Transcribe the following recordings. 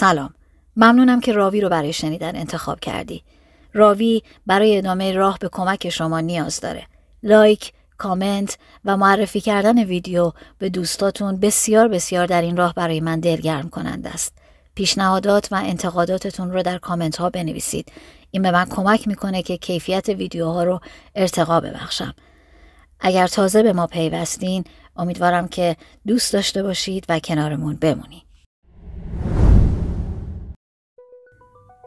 سلام ممنونم که راوی رو برای شنیدن انتخاب کردی راوی برای ادامه راه به کمک شما نیاز داره لایک کامنت و معرفی کردن ویدیو به دوستاتون بسیار بسیار در این راه برای من دلگرم کنند است پیشنهادات و انتقاداتتون رو در کامنت ها بنویسید این به من کمک میکنه که کیفیت ویدیوها رو ارتقا ببخشم اگر تازه به ما پیوستین امیدوارم که دوست داشته باشید و کنارمون بمونید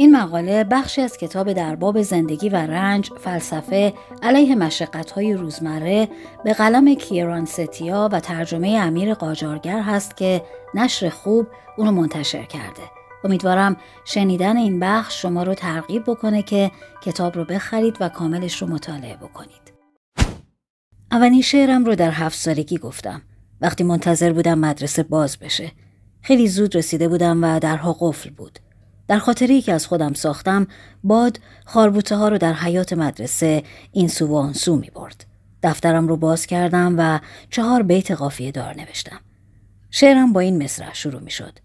این مقاله بخشی از کتاب در باب زندگی و رنج فلسفه علیه مشقتهای روزمره به قلم کیران ستیا و ترجمه امیر قاجارگر هست که نشر خوب اونو منتشر کرده. امیدوارم شنیدن این بخش شما رو ترغیب بکنه که کتاب رو بخرید و کاملش رو مطالعه بکنید. اولین شعرم رو در هفت سالگی گفتم وقتی منتظر بودم مدرسه باز بشه. خیلی زود رسیده بودم و درها قفل بود. در خاطری که از خودم ساختم باد خاربوته ها رو در حیات مدرسه این سو و آن سو می برد. دفترم رو باز کردم و چهار بیت قافیه دار نوشتم. شعرم با این مصرع شروع می شد.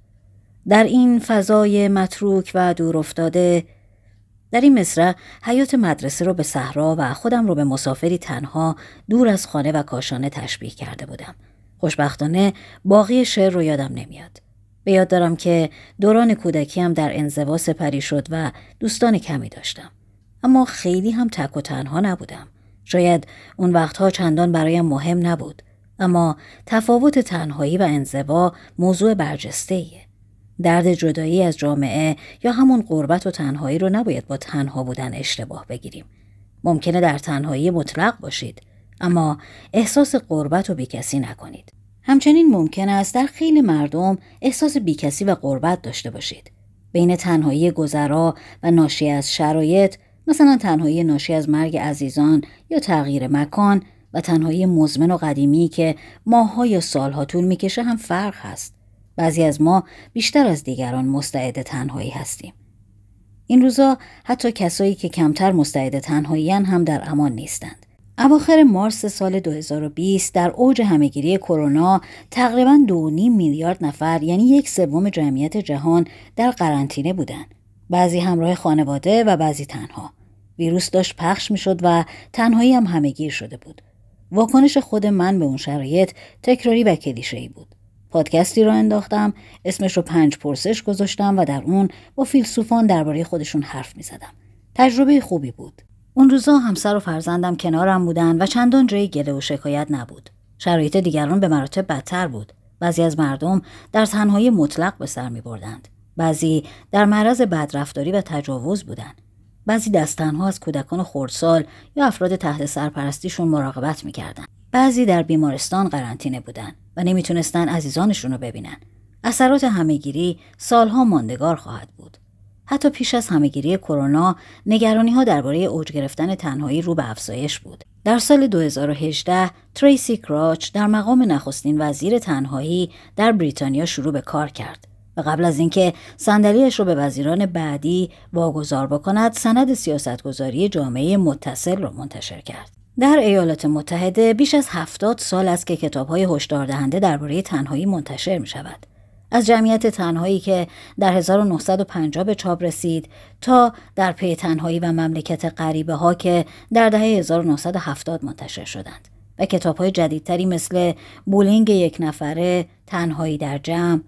در این فضای متروک و دور افتاده در این مصرع حیات مدرسه رو به صحرا و خودم رو به مسافری تنها دور از خانه و کاشانه تشبیه کرده بودم. خوشبختانه باقی شعر رو یادم نمیاد. به یاد دارم که دوران کودکیم در انزوا سپری شد و دوستان کمی داشتم. اما خیلی هم تک و تنها نبودم. شاید اون وقتها چندان برایم مهم نبود. اما تفاوت تنهایی و انزوا موضوع برجسته ایه. درد جدایی از جامعه یا همون قربت و تنهایی رو نباید با تنها بودن اشتباه بگیریم. ممکنه در تنهایی مطلق باشید اما احساس قربت و بیکسی نکنید. همچنین ممکن است در خیلی مردم احساس بیکسی و غربت داشته باشید. بین تنهایی گذرا و ناشی از شرایط مثلا تنهایی ناشی از مرگ عزیزان یا تغییر مکان و تنهایی مزمن و قدیمی که ماهها یا سالها طول میکشه هم فرق هست. بعضی از ما بیشتر از دیگران مستعد تنهایی هستیم. این روزا حتی کسایی که کمتر مستعد تنهاییان هم در امان نیستند. اواخر مارس سال 2020 در اوج همهگیری کرونا تقریبا 2.5 میلیارد نفر یعنی یک سوم جمعیت جهان در قرنطینه بودند. بعضی همراه خانواده و بعضی تنها. ویروس داشت پخش میشد و تنهایی هم همهگیر شده بود. واکنش خود من به اون شرایط تکراری و کلیشه ای بود. پادکستی را انداختم، اسمش رو پنج پرسش گذاشتم و در اون با فیلسوفان درباره خودشون حرف میزدم. تجربه خوبی بود. اون روزا همسر و فرزندم کنارم بودن و چندان جای گله و شکایت نبود. شرایط دیگران به مراتب بدتر بود. بعضی از مردم در تنهایی مطلق به سر می بردند. بعضی در معرض بدرفتاری و تجاوز بودند. بعضی دستنها از کودکان خردسال یا افراد تحت سرپرستیشون مراقبت میکردند. بعضی در بیمارستان قرنطینه بودند و نمیتونستن عزیزانشون رو ببینن. اثرات همهگیری سالها ماندگار خواهد بود. حتی پیش از همهگیری کرونا نگرانی ها درباره اوج گرفتن تنهایی رو به افزایش بود در سال 2018 تریسی کراچ در مقام نخستین وزیر تنهایی در بریتانیا شروع به کار کرد و قبل از اینکه صندلیاش را به وزیران بعدی واگذار بکند سند سیاستگذاری جامعه متصل را منتشر کرد در ایالات متحده بیش از هفتاد سال است که کتابهای هشدار دهنده درباره تنهایی منتشر می شود از جمعیت تنهایی که در 1950 به چاپ رسید تا در پی تنهایی و مملکت غریبه ها که در دهه 1970 منتشر شدند و کتاب های جدیدتری مثل بولینگ یک نفره، تنهایی در جمع،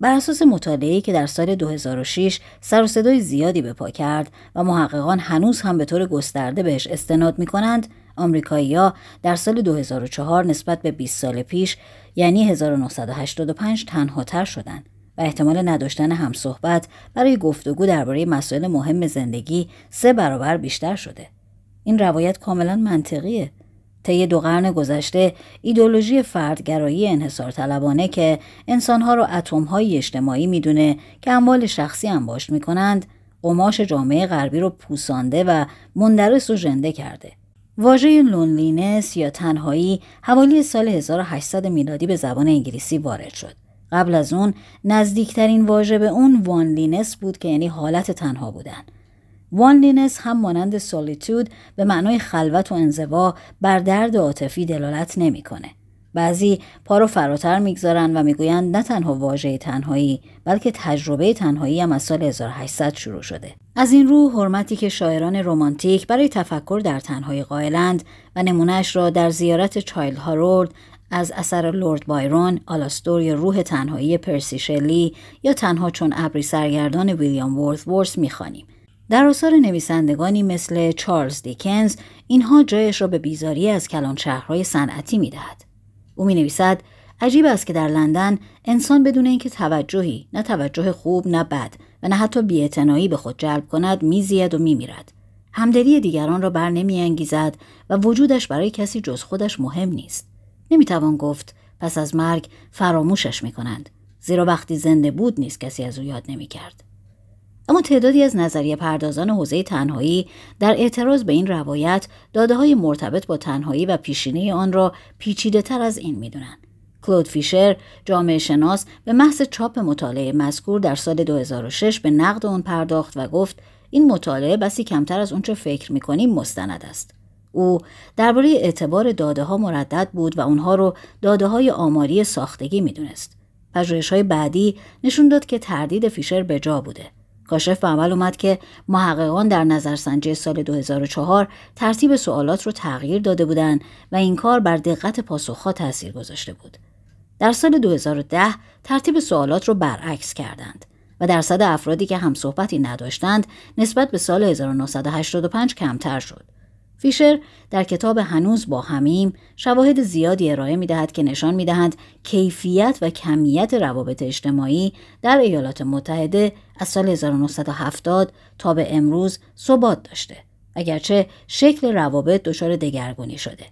بر اساس مطالعه‌ای که در سال 2006 سر و صدای زیادی به پا کرد و محققان هنوز هم به طور گسترده بهش استناد می‌کنند، آمریکایی‌ها در سال 2004 نسبت به 20 سال پیش یعنی 1985 تنها تر شدند و احتمال نداشتن همصحبت برای گفتگو درباره مسائل مهم زندگی سه برابر بیشتر شده. این روایت کاملا منطقیه. طی دو قرن گذشته ایدولوژی فردگرایی انحصار طلبانه که انسانها رو اتمهای اجتماعی میدونه که اموال شخصی انباشت میکنند قماش جامعه غربی رو پوسانده و مندرس و ژنده کرده واژه لونلینس یا تنهایی حوالی سال 1800 میلادی به زبان انگلیسی وارد شد. قبل از اون نزدیکترین واژه به اون وانلینس بود که یعنی حالت تنها بودن. وانلینس هم مانند سولیتود به معنای خلوت و انزوا بر درد عاطفی دلالت نمیکنه. بعضی پا رو فراتر میگذارن و میگویند نه تنها واژه تنهایی بلکه تجربه تنهایی هم از سال 1800 شروع شده از این رو حرمتی که شاعران رمانتیک برای تفکر در تنهایی قائلند و نمونهش را در زیارت چایلد هارولد از اثر لورد بایرون، آلاستور یا روح تنهایی پرسی شلی یا تنها چون ابری سرگردان ویلیام وورث وورث میخوانیم. در آثار نویسندگانی مثل چارلز دیکنز اینها جایش را به بیزاری از کلان شهرهای صنعتی میدهد. او می نویسد عجیب است که در لندن انسان بدون اینکه توجهی نه توجه خوب نه بد و نه حتی بیاعتنایی به خود جلب کند میزید و میمیرد همدلی دیگران را بر نمیانگیزد و وجودش برای کسی جز خودش مهم نیست توان گفت پس از مرگ فراموشش میکنند زیرا وقتی زنده بود نیست کسی از او یاد نمیکرد اما تعدادی از نظریه پردازان حوزه تنهایی در اعتراض به این روایت داده های مرتبط با تنهایی و پیشینه آن را پیچیده تر از این دونن. کلود فیشر جامعه شناس به محض چاپ مطالعه مذکور در سال 2006 به نقد آن پرداخت و گفت این مطالعه بسی کمتر از اونچه فکر میکنیم مستند است او درباره اعتبار داده ها مردد بود و اونها رو داده های آماری ساختگی میدونست پژوهش‌های بعدی نشون داد که تردید فیشر به بوده کاشف به عمل اومد که محققان در نظرسنجی سال 2004 ترتیب سوالات رو تغییر داده بودند و این کار بر دقت پاسخها تاثیر گذاشته بود. در سال 2010 ترتیب سوالات رو برعکس کردند و درصد افرادی که هم صحبتی نداشتند نسبت به سال 1985 کمتر شد. فیشر در کتاب هنوز با همیم شواهد زیادی ارائه می دهد که نشان می دهند کیفیت و کمیت روابط اجتماعی در ایالات متحده از سال 1970 تا به امروز ثبات داشته اگرچه شکل روابط دچار دگرگونی شده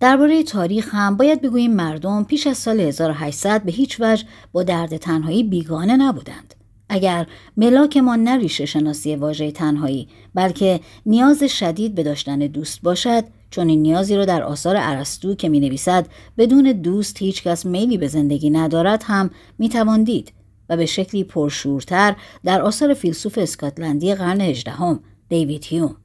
درباره تاریخ هم باید بگوییم مردم پیش از سال 1800 به هیچ وجه با درد تنهایی بیگانه نبودند اگر ملاکمان نه نریشه شناسی واژه تنهایی بلکه نیاز شدید به داشتن دوست باشد چون این نیازی را در آثار ارسطو که می نویسد بدون دوست هیچ کس میلی به زندگی ندارد هم می تواندید دید و به شکلی پرشورتر در آثار فیلسوف اسکاتلندی قرن هجدهم دیوید هیوم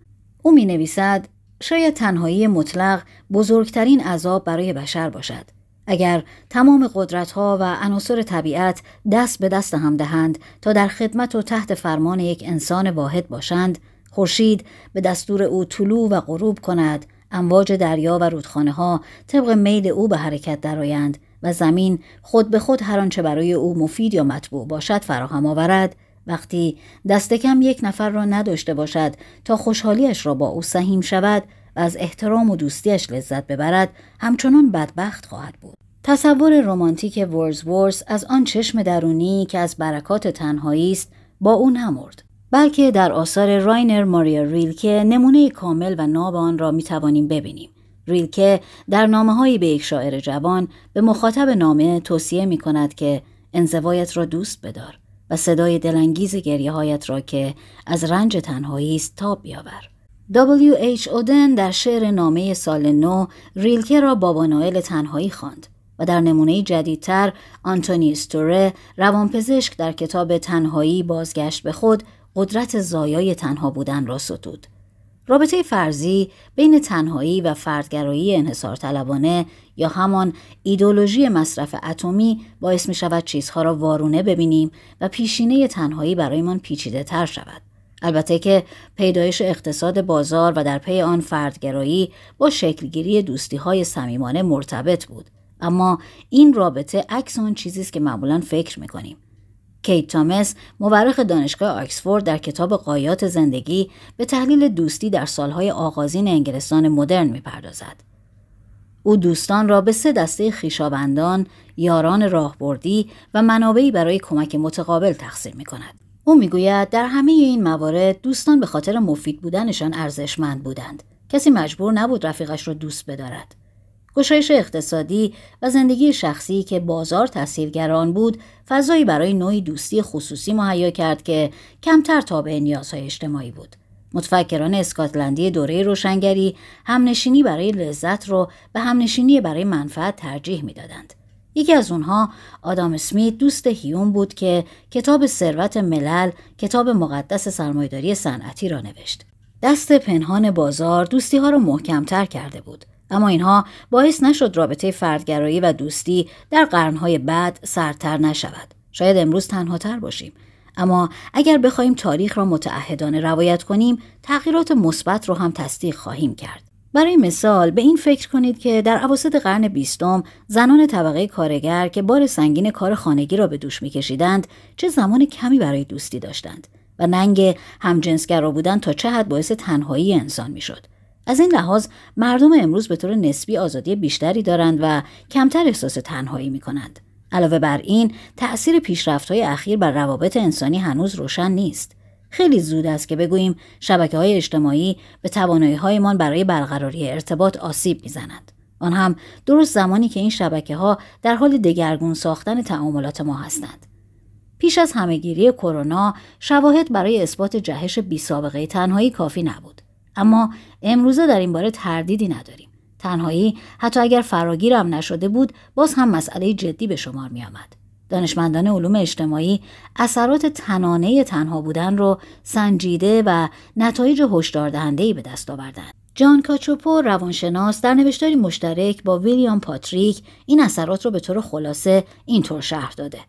او می نویسد شاید تنهایی مطلق بزرگترین عذاب برای بشر باشد اگر تمام قدرت ها و عناصر طبیعت دست به دست هم دهند تا در خدمت و تحت فرمان یک انسان واحد باشند خورشید به دستور او طلوع و غروب کند امواج دریا و رودخانه ها طبق میل او به حرکت درآیند و زمین خود به خود هر آنچه برای او مفید یا مطبوع باشد فراهم آورد وقتی دست کم یک نفر را نداشته باشد تا خوشحالیش را با او سهیم شود و از احترام و دوستیش لذت ببرد همچنان بدبخت خواهد بود تصور رمانتیک ورز از آن چشم درونی که از برکات تنهایی است با او نمرد بلکه در آثار راینر ماریا ریلکه نمونه کامل و ناب آن را می توانیم ببینیم ریلکه در نامه هایی به یک شاعر جوان به مخاطب نامه توصیه می کند که انزوایت را دوست بدار و صدای دلانگیز گریه هایت را که از رنج تنهایی است تاب بیاور ایچ اودن در شعر نامه سال نو ریلکه را بابا نوئل تنهایی خواند و در نمونه جدیدتر آنتونی استوره روانپزشک در کتاب تنهایی بازگشت به خود قدرت زایای تنها بودن را ستود. رابطه فرضی بین تنهایی و فردگرایی انحصار طلبانه یا همان ایدولوژی مصرف اتمی باعث می شود چیزها را وارونه ببینیم و پیشینه تنهایی برایمان پیچیده تر شود. البته که پیدایش اقتصاد بازار و در پی آن فردگرایی با شکلگیری دوستی های صمیمانه مرتبط بود اما این رابطه عکس آن چیزی است که معمولا فکر میکنیم کیت تامس مورخ دانشگاه آکسفورد در کتاب قایات زندگی به تحلیل دوستی در سالهای آغازین انگلستان مدرن میپردازد او دوستان را به سه دسته خیشابندان، یاران راهبردی و منابعی برای کمک متقابل تقسیم می او میگوید در همه این موارد دوستان به خاطر مفید بودنشان ارزشمند بودند کسی مجبور نبود رفیقش را دوست بدارد گشایش اقتصادی و زندگی شخصی که بازار تاثیرگران بود فضایی برای نوعی دوستی خصوصی مهیا کرد که کمتر تابع نیازهای اجتماعی بود متفکران اسکاتلندی دوره روشنگری همنشینی برای لذت را به همنشینی برای منفعت ترجیح میدادند یکی از اونها آدام اسمیت دوست هیون بود که کتاب ثروت ملل کتاب مقدس سرمایداری صنعتی را نوشت دست پنهان بازار دوستی ها را محکمتر کرده بود اما اینها باعث نشد رابطه فردگرایی و دوستی در قرنهای بعد سرتر نشود شاید امروز تنها تر باشیم اما اگر بخواهیم تاریخ را متعهدانه روایت کنیم تغییرات مثبت را هم تصدیق خواهیم کرد برای مثال به این فکر کنید که در عواسط قرن بیستم زنان طبقه کارگر که بار سنگین کار خانگی را به دوش میکشیدند چه زمان کمی برای دوستی داشتند و ننگ همجنسگرا بودن تا چه حد باعث تنهایی انسان میشد از این لحاظ مردم امروز به طور نسبی آزادی بیشتری دارند و کمتر احساس تنهایی می کنند. علاوه بر این تأثیر پیشرفت های اخیر بر روابط انسانی هنوز روشن نیست. خیلی زود است که بگوییم شبکه های اجتماعی به توانایی هایمان برای برقراری ارتباط آسیب میزنند. آن هم درست زمانی که این شبکه ها در حال دگرگون ساختن تعاملات ما هستند. پیش از همهگیری کرونا شواهد برای اثبات جهش بی سابقه تنهایی کافی نبود. اما امروزه در این باره تردیدی نداریم. تنهایی حتی اگر فراگیرم نشده بود باز هم مسئله جدی به شمار می آمد. دانشمندان علوم اجتماعی اثرات تنانه تنها بودن رو سنجیده و نتایج هشدار به دست آوردند. جان کاچوپو روانشناس در نوشتاری مشترک با ویلیام پاتریک این اثرات رو به طور خلاصه اینطور شهر داده.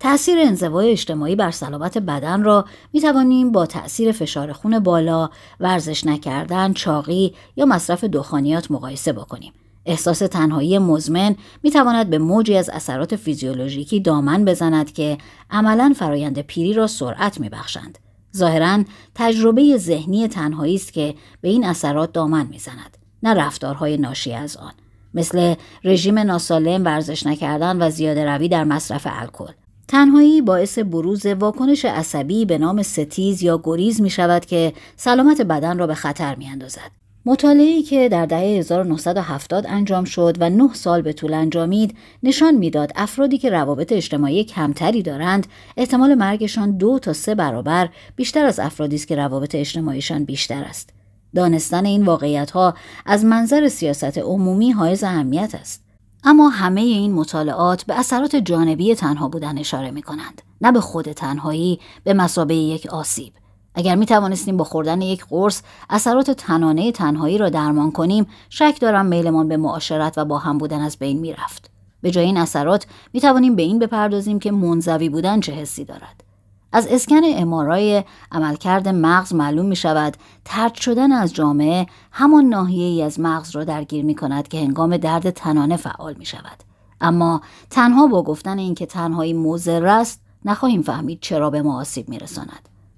تأثیر انزوای اجتماعی بر سلامت بدن را می توانیم با تأثیر فشار خون بالا، ورزش نکردن، چاقی یا مصرف دخانیات مقایسه بکنیم. احساس تنهایی مزمن می تواند به موجی از اثرات فیزیولوژیکی دامن بزند که عملا فرایند پیری را سرعت می بخشند. ظاهرا تجربه ذهنی تنهایی است که به این اثرات دامن میزند نه رفتارهای ناشی از آن مثل رژیم ناسالم ورزش نکردن و زیاده روی در مصرف الکل تنهایی باعث بروز واکنش عصبی به نام ستیز یا گریز می شود که سلامت بدن را به خطر می اندازد. مطالعه‌ای که در دهه 1970 انجام شد و 9 سال به طول انجامید نشان میداد افرادی که روابط اجتماعی کمتری دارند احتمال مرگشان دو تا سه برابر بیشتر از افرادی است که روابط اجتماعیشان بیشتر است دانستن این واقعیت ها از منظر سیاست عمومی های اهمیت است اما همه این مطالعات به اثرات جانبی تنها بودن اشاره می کنند نه به خود تنهایی به مسابه یک آسیب اگر می توانستیم با خوردن یک قرص اثرات تنانه تنهایی را درمان کنیم شک دارم میلمان به معاشرت و با هم بودن از بین میرفت. به جای این اثرات می توانیم به این بپردازیم که منزوی بودن چه حسی دارد. از اسکن امارای عملکرد مغز معلوم می شود ترد شدن از جامعه همان ناحیه ای از مغز را درگیر می کند که هنگام درد تنانه فعال می شود. اما تنها با گفتن اینکه تنهایی مضر است نخواهیم فهمید چرا به ما آسیب می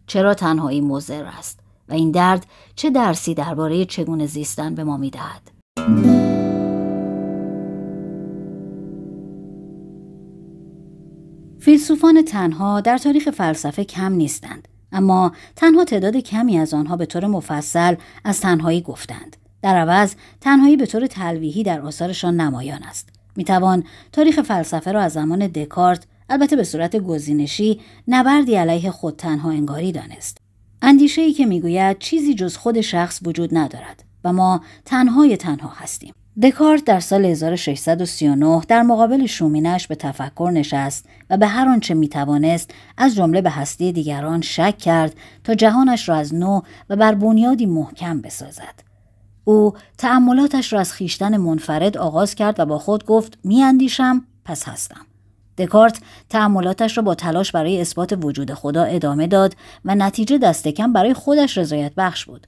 چرا تنهایی مضر است و این درد چه درسی درباره چگونه زیستن به ما میدهد فیلسوفان تنها در تاریخ فلسفه کم نیستند اما تنها تعداد کمی از آنها به طور مفصل از تنهایی گفتند در عوض تنهایی به طور تلویحی در آثارشان نمایان است میتوان تاریخ فلسفه را از زمان دکارت البته به صورت گزینشی نبردی علیه خود تنها انگاری دانست. اندیشه ای که میگوید چیزی جز خود شخص وجود ندارد و ما تنهای تنها هستیم. دکارت در سال 1639 در مقابل شومینش به تفکر نشست و به هر آنچه میتوانست از جمله به هستی دیگران شک کرد تا جهانش را از نو و بر بنیادی محکم بسازد. او تأملاتش را از خیشتن منفرد آغاز کرد و با خود گفت میاندیشم پس هستم. دکارت تعملاتش را با تلاش برای اثبات وجود خدا ادامه داد و نتیجه دست کم برای خودش رضایت بخش بود.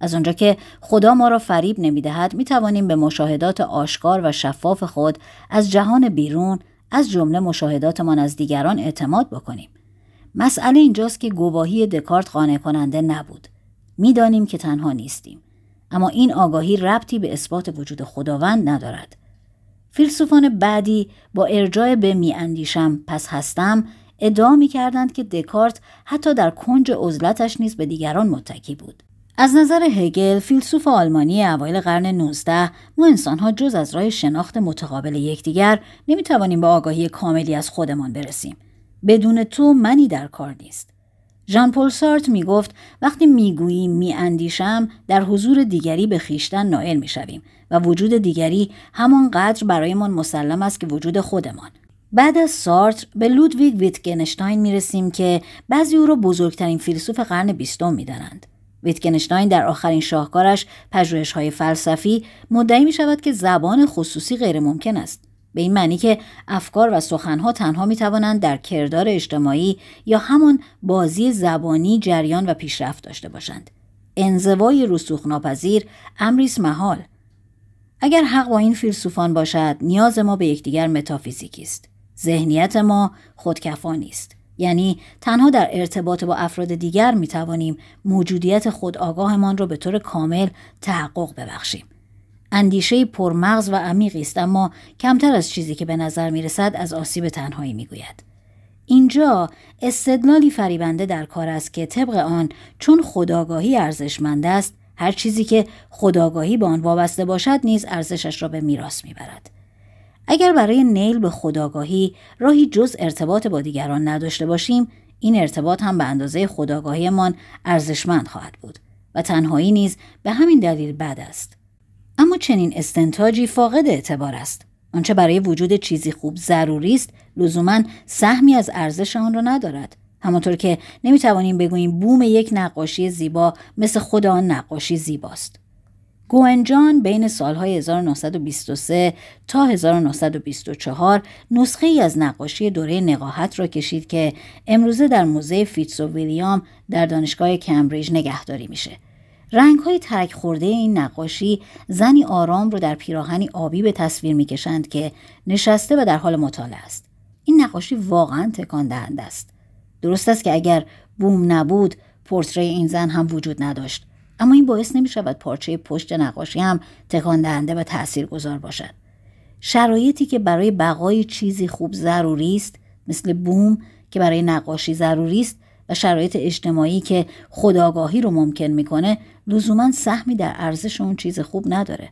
از آنجا که خدا ما را فریب دهد می توانیم به مشاهدات آشکار و شفاف خود از جهان بیرون از جمله مشاهداتمان از دیگران اعتماد بکنیم. مسئله اینجاست که گواهی دکارت قانع کننده نبود. میدانیم که تنها نیستیم. اما این آگاهی ربطی به اثبات وجود خداوند ندارد. فیلسوفان بعدی با ارجاع به میاندیشم پس هستم ادعا میکردند کردند که دکارت حتی در کنج عزلتش نیز به دیگران متکی بود. از نظر هگل فیلسوف آلمانی اوایل قرن 19 ما انسانها جز از راه شناخت متقابل یکدیگر نمیتوانیم به آگاهی کاملی از خودمان برسیم بدون تو منی در کار نیست ژان پل سارت می گفت وقتی می اندیشم در حضور دیگری به خیشتن نائل می شویم و وجود دیگری همانقدر برایمان مسلم است که وجود خودمان بعد از سارتر به لودویگ ویتگنشتاین می رسیم که بعضی او را بزرگترین فیلسوف قرن بیستم می دانند. ویتگنشتاین در آخرین شاهکارش پژوهش‌های فلسفی مدعی می شود که زبان خصوصی ممکن است به این معنی که افکار و سخنها تنها می توانند در کردار اجتماعی یا همان بازی زبانی جریان و پیشرفت داشته باشند. انزوای رسوخ ناپذیر امریس محال. اگر حق با این فیلسوفان باشد نیاز ما به یکدیگر متافیزیکی است. ذهنیت ما خودکفا نیست یعنی تنها در ارتباط با افراد دیگر می توانیم موجودیت آگاهمان را به طور کامل تحقق ببخشیم. اندیشه پرمغز و عمیقی است اما کمتر از چیزی که به نظر می رسد از آسیب تنهایی می گوید. اینجا استدلالی فریبنده در کار است که طبق آن چون خداگاهی ارزشمند است هر چیزی که خداگاهی به آن وابسته باشد نیز ارزشش را به میراث میبرد اگر برای نیل به خداگاهی راهی جز ارتباط با دیگران نداشته باشیم این ارتباط هم به اندازه خداگاهیمان ارزشمند خواهد بود و تنهایی نیز به همین دلیل بد است اما چنین استنتاجی فاقد اعتبار است آنچه برای وجود چیزی خوب ضروری است لزوما سهمی از ارزش آن را ندارد همانطور که نمیتوانیم بگوییم بوم یک نقاشی زیبا مثل خود آن نقاشی زیباست گوئنجان بین سالهای 1923 تا 1924 نسخه ای از نقاشی دوره نقاهت را کشید که امروزه در موزه فیتسو ویلیام در دانشگاه کمبریج نگهداری میشه. رنگ های ترک خورده این نقاشی زنی آرام رو در پیراهنی آبی به تصویر میکشند که نشسته و در حال مطالعه است. این نقاشی واقعا تکان دهنده است. درست است که اگر بوم نبود پورتری این زن هم وجود نداشت. اما این باعث نمی شود پارچه پشت نقاشی هم تکان دهنده و گذار باشد. شرایطی که برای بقای چیزی خوب ضروری است مثل بوم که برای نقاشی ضروری است و شرایط اجتماعی که خداگاهی رو ممکن میکنه لزوما سهمی در ارزش اون چیز خوب نداره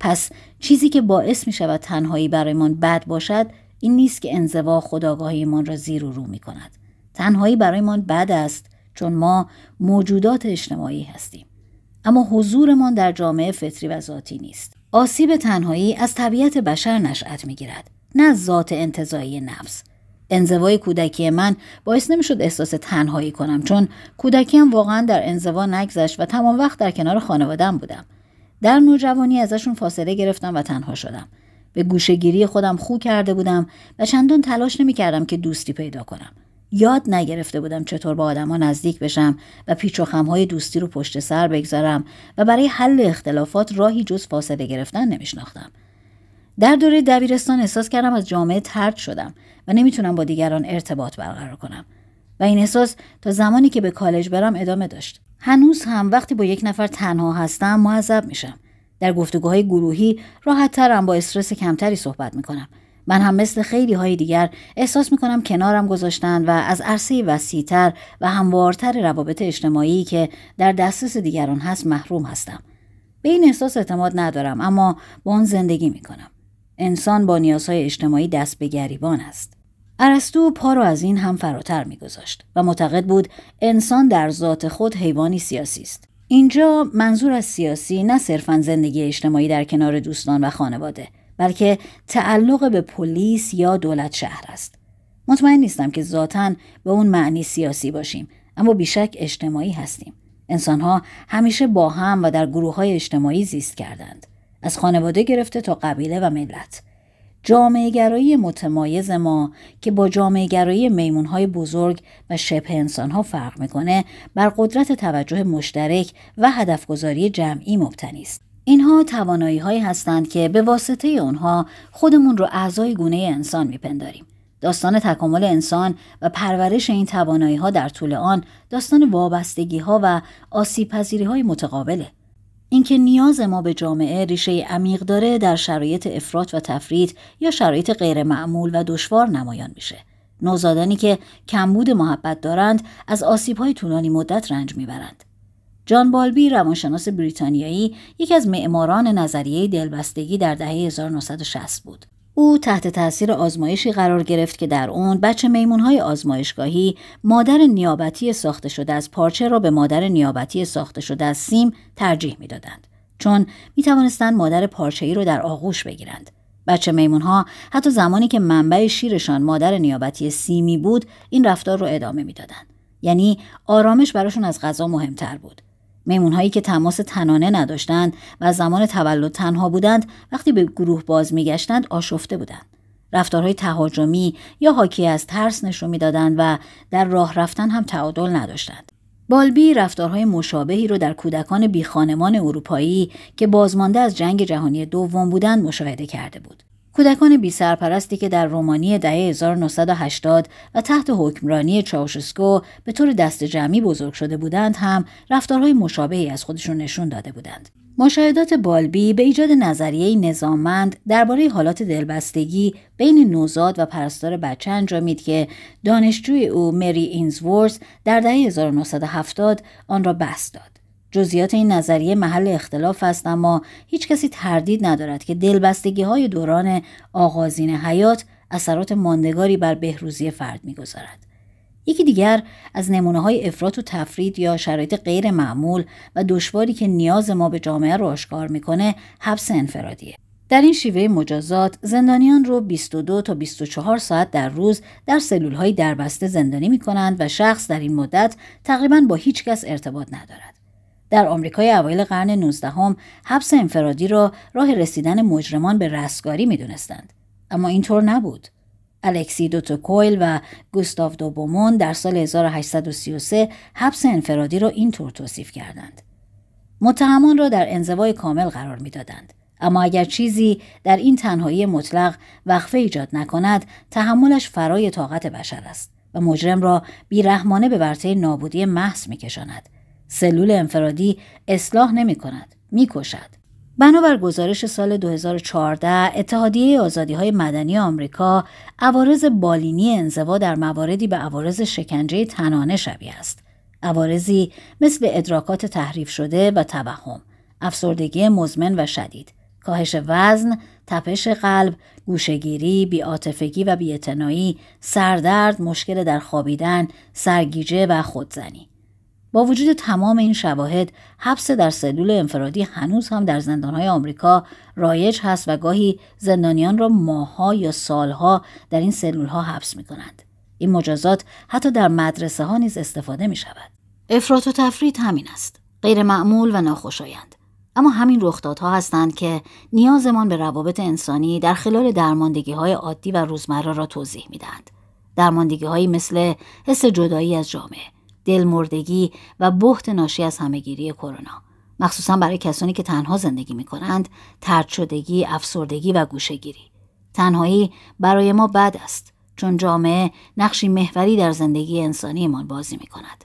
پس چیزی که باعث می شود تنهایی برایمان بد باشد این نیست که انزوا خداگاهیمان را زیر و رو می کند. تنهایی برایمان بد است چون ما موجودات اجتماعی هستیم. اما حضورمان در جامعه فطری و ذاتی نیست. آسیب تنهایی از طبیعت بشر نشأت میگیرد، نه ذات انتظایی نفس. انزوای کودکی من باعث نمیشد احساس تنهایی کنم چون کودکیم واقعا در انزوا نگذشت و تمام وقت در کنار خانوادم بودم در نوجوانی ازشون فاصله گرفتم و تنها شدم به گوشهگیری خودم خو کرده بودم و چندان تلاش نمیکردم که دوستی پیدا کنم یاد نگرفته بودم چطور با آدما نزدیک بشم و پیچ و خمهای دوستی رو پشت سر بگذارم و برای حل اختلافات راهی جز فاصله گرفتن نمیشناختم در دوره دبیرستان احساس کردم از جامعه ترد شدم و نمیتونم با دیگران ارتباط برقرار کنم و این احساس تا زمانی که به کالج برم ادامه داشت هنوز هم وقتی با یک نفر تنها هستم معذب میشم در گفتگوهای گروهی راحت ترم با استرس کمتری صحبت میکنم من هم مثل خیلی های دیگر احساس میکنم کنارم گذاشتن و از عرصه وسیعتر و هموارتر روابط اجتماعی که در دسترس دیگران هست محروم هستم به این احساس اعتماد ندارم اما با آن زندگی میکنم انسان با نیازهای اجتماعی دست به گریبان است. ارستو پا را از این هم فراتر میگذاشت و معتقد بود انسان در ذات خود حیوانی سیاسی است. اینجا منظور از سیاسی نه صرفا زندگی اجتماعی در کنار دوستان و خانواده بلکه تعلق به پلیس یا دولت شهر است. مطمئن نیستم که ذاتا به اون معنی سیاسی باشیم اما بیشک اجتماعی هستیم. انسانها همیشه با هم و در گروه های اجتماعی زیست کردند. از خانواده گرفته تا قبیله و ملت جامعه گرایی متمایز ما که با جامعه گرایی میمون های بزرگ و شبه انسان ها فرق میکنه بر قدرت توجه مشترک و هدفگذاری جمعی مبتنی است. اینها توانایی هایی هستند که به واسطه اونها خودمون رو اعضای گونه انسان میپنداریم. داستان تکامل انسان و پرورش این توانایی ها در طول آن داستان وابستگی ها و آسیب های متقابله. اینکه نیاز ما به جامعه ریشه عمیق داره در شرایط افراد و تفرید یا شرایط معمول و دشوار نمایان میشه نوزادانی که کمبود محبت دارند از آسیبهای طولانی مدت رنج میبرند جان بالبی روانشناس بریتانیایی یکی از معماران نظریه دلبستگی در دهه 1960 بود او تحت تاثیر آزمایشی قرار گرفت که در اون بچه میمونهای آزمایشگاهی مادر نیابتی ساخته شده از پارچه را به مادر نیابتی ساخته شده از سیم ترجیح میدادند چون می توانستند مادر پارچه را در آغوش بگیرند بچه میمونها حتی زمانی که منبع شیرشان مادر نیابتی سیمی بود این رفتار رو ادامه میدادند یعنی آرامش براشون از غذا مهمتر بود میمونهایی که تماس تنانه نداشتند و زمان تولد تنها بودند وقتی به گروه باز میگشتند آشفته بودند رفتارهای تهاجمی یا حاکی از ترس نشون میدادند و در راه رفتن هم تعادل نداشتند بالبی رفتارهای مشابهی را در کودکان بیخانمان اروپایی که بازمانده از جنگ جهانی دوم بودند مشاهده کرده بود کودکان سرپرستی که در رومانی دهه 1980 و تحت حکمرانی چاوشسکو به طور دست جمعی بزرگ شده بودند هم رفتارهای مشابهی از خودشون نشون داده بودند. مشاهدات بالبی به ایجاد نظریه نظاممند درباره حالات دلبستگی بین نوزاد و پرستار بچه انجامید که دانشجوی او مری اینزورس در دهه 1970 آن را بست داد. جزئیات این نظریه محل اختلاف است اما هیچ کسی تردید ندارد که دلبستگی های دوران آغازین حیات اثرات ماندگاری بر بهروزی فرد میگذارد. یکی دیگر از نمونه های افراط و تفرید یا شرایط غیر معمول و دشواری که نیاز ما به جامعه رو آشکار میکنه حبس انفرادیه. در این شیوه مجازات زندانیان رو 22 تا 24 ساعت در روز در سلول های دربسته زندانی می کنند و شخص در این مدت تقریبا با هیچ کس ارتباط ندارد. در آمریکای اوایل قرن 19 هم، حبس انفرادی را راه رسیدن مجرمان به رستگاری میدونستند اما اینطور نبود الکسی کویل و گوستاف دوبومون در سال 1833 حبس انفرادی را اینطور توصیف کردند متهمان را در انزوای کامل قرار میدادند اما اگر چیزی در این تنهایی مطلق وقفه ایجاد نکند تحملش فرای طاقت بشر است و مجرم را بیرحمانه به ورطه نابودی محض میکشاند سلول انفرادی اصلاح نمی کند می کشد. بنابر گزارش سال 2014 اتحادیه آزادی های مدنی آمریکا عوارض بالینی انزوا در مواردی به عوارض شکنجه تنانه شبیه است عوارضی مثل ادراکات تحریف شده و توهم افسردگی مزمن و شدید کاهش وزن تپش قلب گوشگیری، بیعاطفگی و بیاعتنایی سردرد مشکل در خوابیدن سرگیجه و خودزنی با وجود تمام این شواهد حبس در سلول انفرادی هنوز هم در زندانهای آمریکا رایج هست و گاهی زندانیان را ماهها یا سالها در این سلولها حبس می کنند. این مجازات حتی در مدرسه ها نیز استفاده می شود. افراط و تفرید همین است. غیر معمول و ناخوشایند. اما همین رخدادها هستند که نیازمان به روابط انسانی در خلال درماندگی های عادی و روزمره را توضیح می دهند. درماندگی مثل حس جدایی از جامعه، دلمردگی و بحت ناشی از همهگیری کرونا مخصوصا برای کسانی که تنها زندگی می کنند ترد شدگی افسردگی و گوشهگیری تنهایی برای ما بد است چون جامعه نقشی محوری در زندگی انسانیمان بازی می کند.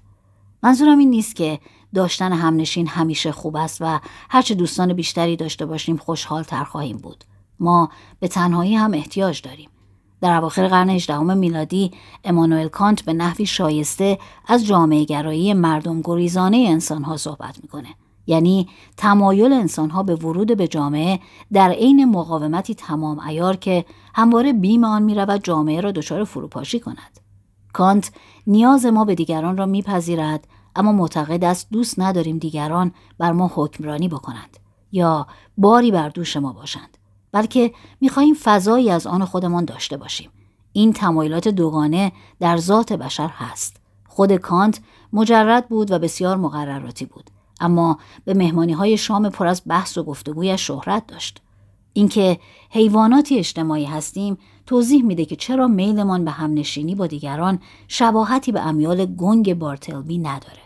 منظورم این نیست که داشتن همنشین همیشه خوب است و هرچه دوستان بیشتری داشته باشیم خوشحال تر خواهیم بود. ما به تنهایی هم احتیاج داریم. در اواخر قرن 18 میلادی امانوئل کانت به نحوی شایسته از جامعه گرایی مردم گریزانه انسان ها صحبت میکنه یعنی تمایل انسان ها به ورود به جامعه در عین مقاومتی تمام ایار که همواره بیم آن میرود جامعه را دچار فروپاشی کند کانت نیاز ما به دیگران را میپذیرد اما معتقد است دوست نداریم دیگران بر ما حکمرانی بکنند یا باری بر دوش ما باشند بلکه میخواهیم فضایی از آن خودمان داشته باشیم این تمایلات دوگانه در ذات بشر هست خود کانت مجرد بود و بسیار مقرراتی بود اما به مهمانی های شام پر از بحث و گفتگویش شهرت داشت اینکه حیواناتی اجتماعی هستیم توضیح میده که چرا میلمان به همنشینی با دیگران شباهتی به امیال گنگ بارتلبی نداره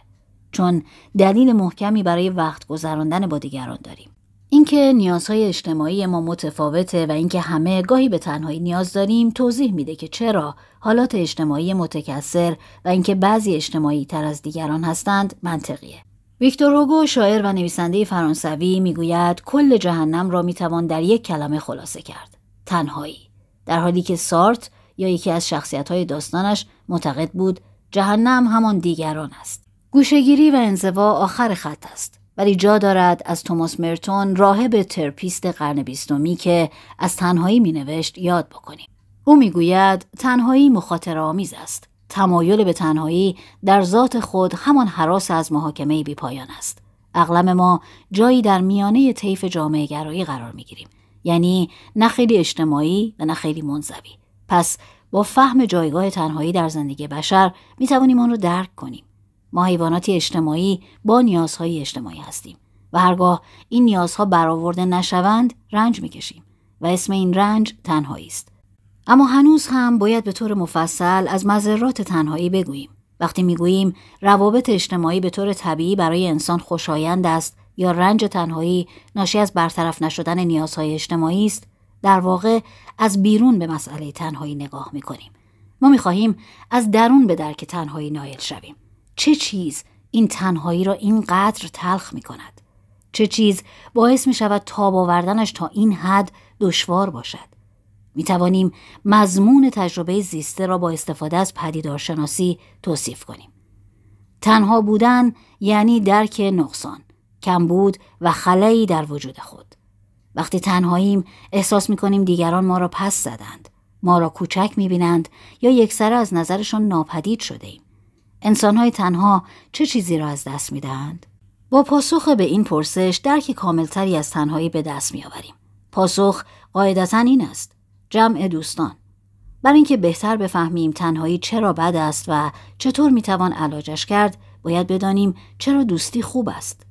چون دلیل محکمی برای وقت گذراندن با دیگران داریم اینکه نیازهای اجتماعی ما متفاوته و اینکه همه گاهی به تنهایی نیاز داریم توضیح میده که چرا حالات اجتماعی متکثر و اینکه بعضی اجتماعی تر از دیگران هستند منطقیه. ویکتور هوگو شاعر و نویسنده فرانسوی میگوید کل جهنم را میتوان در یک کلمه خلاصه کرد تنهایی در حالی که سارت یا یکی از شخصیت‌های داستانش معتقد بود جهنم همان دیگران است گوشهگیری و انزوا آخر خط است ولی جا دارد از توماس مرتون راهب ترپیست قرن بیستمی که از تنهایی مینوشت یاد بکنیم او میگوید تنهایی مخاطر آمیز است تمایل به تنهایی در ذات خود همان حراس از محاکمه پایان است اغلم ما جایی در میانه طیف جامعه گرایی قرار گیریم. یعنی نه خیلی اجتماعی و نه خیلی منزوی پس با فهم جایگاه تنهایی در زندگی بشر می توانیم آن را درک کنیم ما حیواناتی اجتماعی با نیازهای اجتماعی هستیم و هرگاه این نیازها برآورده نشوند رنج میکشیم و اسم این رنج تنهایی است اما هنوز هم باید به طور مفصل از مذرات تنهایی بگوییم وقتی میگوییم روابط اجتماعی به طور طبیعی برای انسان خوشایند است یا رنج تنهایی ناشی از برطرف نشدن نیازهای اجتماعی است در واقع از بیرون به مسئله تنهایی نگاه میکنیم ما میخواهیم از درون به درک تنهایی نایل شویم چه چیز این تنهایی را اینقدر تلخ می کند؟ چه چیز باعث می شود تاب آوردنش تا این حد دشوار باشد؟ می توانیم مضمون تجربه زیسته را با استفاده از پدیدارشناسی توصیف کنیم. تنها بودن یعنی درک نقصان، کمبود و خلایی در وجود خود. وقتی تنهاییم احساس می کنیم دیگران ما را پس زدند، ما را کوچک می بینند یا یکسره از نظرشان ناپدید شده ایم. انسانهای تنها چه چیزی را از دست می دهند؟ با پاسخ به این پرسش درک کاملتری از تنهایی به دست می پاسخ قاعدتا این است. جمع دوستان. برای اینکه بهتر بفهمیم تنهایی چرا بد است و چطور می توان علاجش کرد، باید بدانیم چرا دوستی خوب است.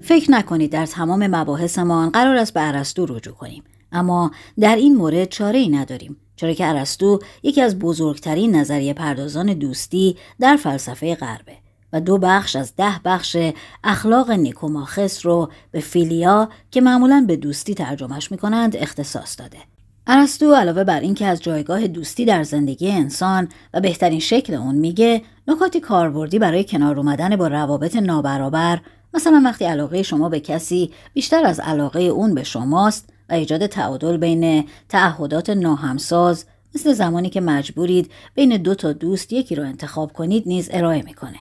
فکر نکنید در تمام مباحثمان قرار است به ارسطو رجوع کنیم اما در این مورد چاره ای نداریم چرا که ارسطو یکی از بزرگترین نظریه پردازان دوستی در فلسفه غربه و دو بخش از ده بخش اخلاق نیکوماخس رو به فیلیا که معمولا به دوستی ترجمهش میکنند اختصاص داده. ارسطو علاوه بر اینکه از جایگاه دوستی در زندگی انسان و بهترین شکل اون میگه نکاتی کاربردی برای کنار اومدن با روابط نابرابر مثلا وقتی علاقه شما به کسی بیشتر از علاقه اون به شماست و ایجاد تعادل بین تعهدات ناهمساز مثل زمانی که مجبورید بین دو تا دوست یکی رو انتخاب کنید نیز ارائه میکنه.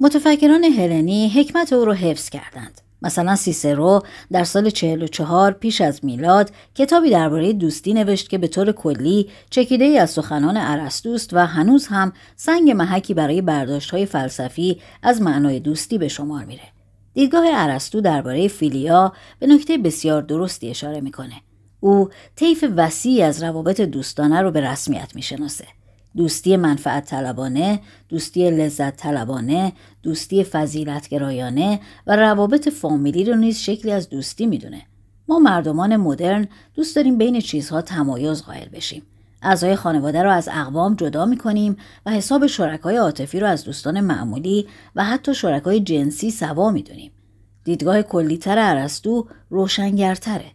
متفکران هلنی حکمت او را حفظ کردند. مثلا سیسرو در سال 44 پیش از میلاد کتابی درباره دوستی نوشت که به طور کلی چکیده ای از سخنان ارسطوست و هنوز هم سنگ محکی برای برداشت های فلسفی از معنای دوستی به شمار میره. دیدگاه ارسطو درباره فیلیا به نکته بسیار درستی اشاره میکنه او طیف وسیعی از روابط دوستانه رو به رسمیت میشناسه دوستی منفعت طلبانه، دوستی لذت طلبانه، دوستی گرایانه و روابط فامیلی رو نیز شکلی از دوستی میدونه. ما مردمان مدرن دوست داریم بین چیزها تمایز قائل بشیم. اعضای خانواده رو از اقوام جدا می کنیم و حساب شرکای عاطفی رو از دوستان معمولی و حتی شرکای جنسی سوا می دونیم. دیدگاه کلیتر ارسطو روشنگرتره.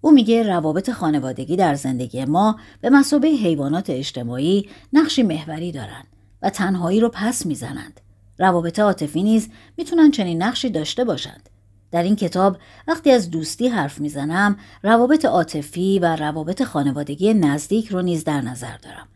او میگه روابط خانوادگی در زندگی ما به مسابه حیوانات اجتماعی نقشی محوری دارند و تنهایی رو پس میزنند. روابط عاطفی نیز میتونن چنین نقشی داشته باشند. در این کتاب وقتی از دوستی حرف میزنم روابط عاطفی و روابط خانوادگی نزدیک رو نیز در نظر دارم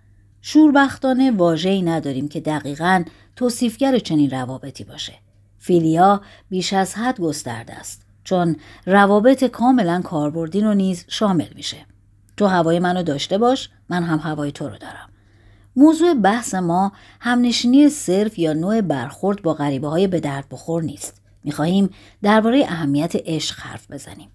شوربختانه واژه‌ای نداریم که دقیقا توصیفگر چنین روابطی باشه فیلیا بیش از حد گسترده است چون روابط کاملا کاربردی رو نیز شامل میشه تو هوای منو داشته باش من هم هوای تو رو دارم موضوع بحث ما همنشینی صرف یا نوع برخورد با غریبه های به درد بخور نیست میخواهیم درباره اهمیت عشق حرف بزنیم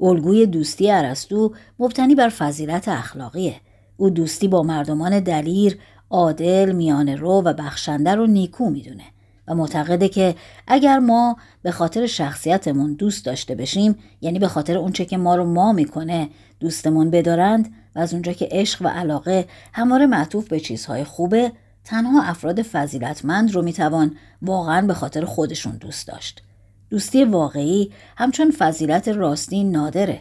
الگوی دوستی ارسطو مبتنی بر فضیلت اخلاقیه او دوستی با مردمان دلیر عادل میان رو و بخشنده رو نیکو میدونه و معتقده که اگر ما به خاطر شخصیتمون دوست داشته بشیم یعنی به خاطر اونچه که ما رو ما میکنه دوستمون بدارند و از اونجا که عشق و علاقه همواره معطوف به چیزهای خوبه تنها افراد فضیلتمند رو میتوان واقعا به خاطر خودشون دوست داشت. دوستی واقعی همچون فضیلت راستین نادره.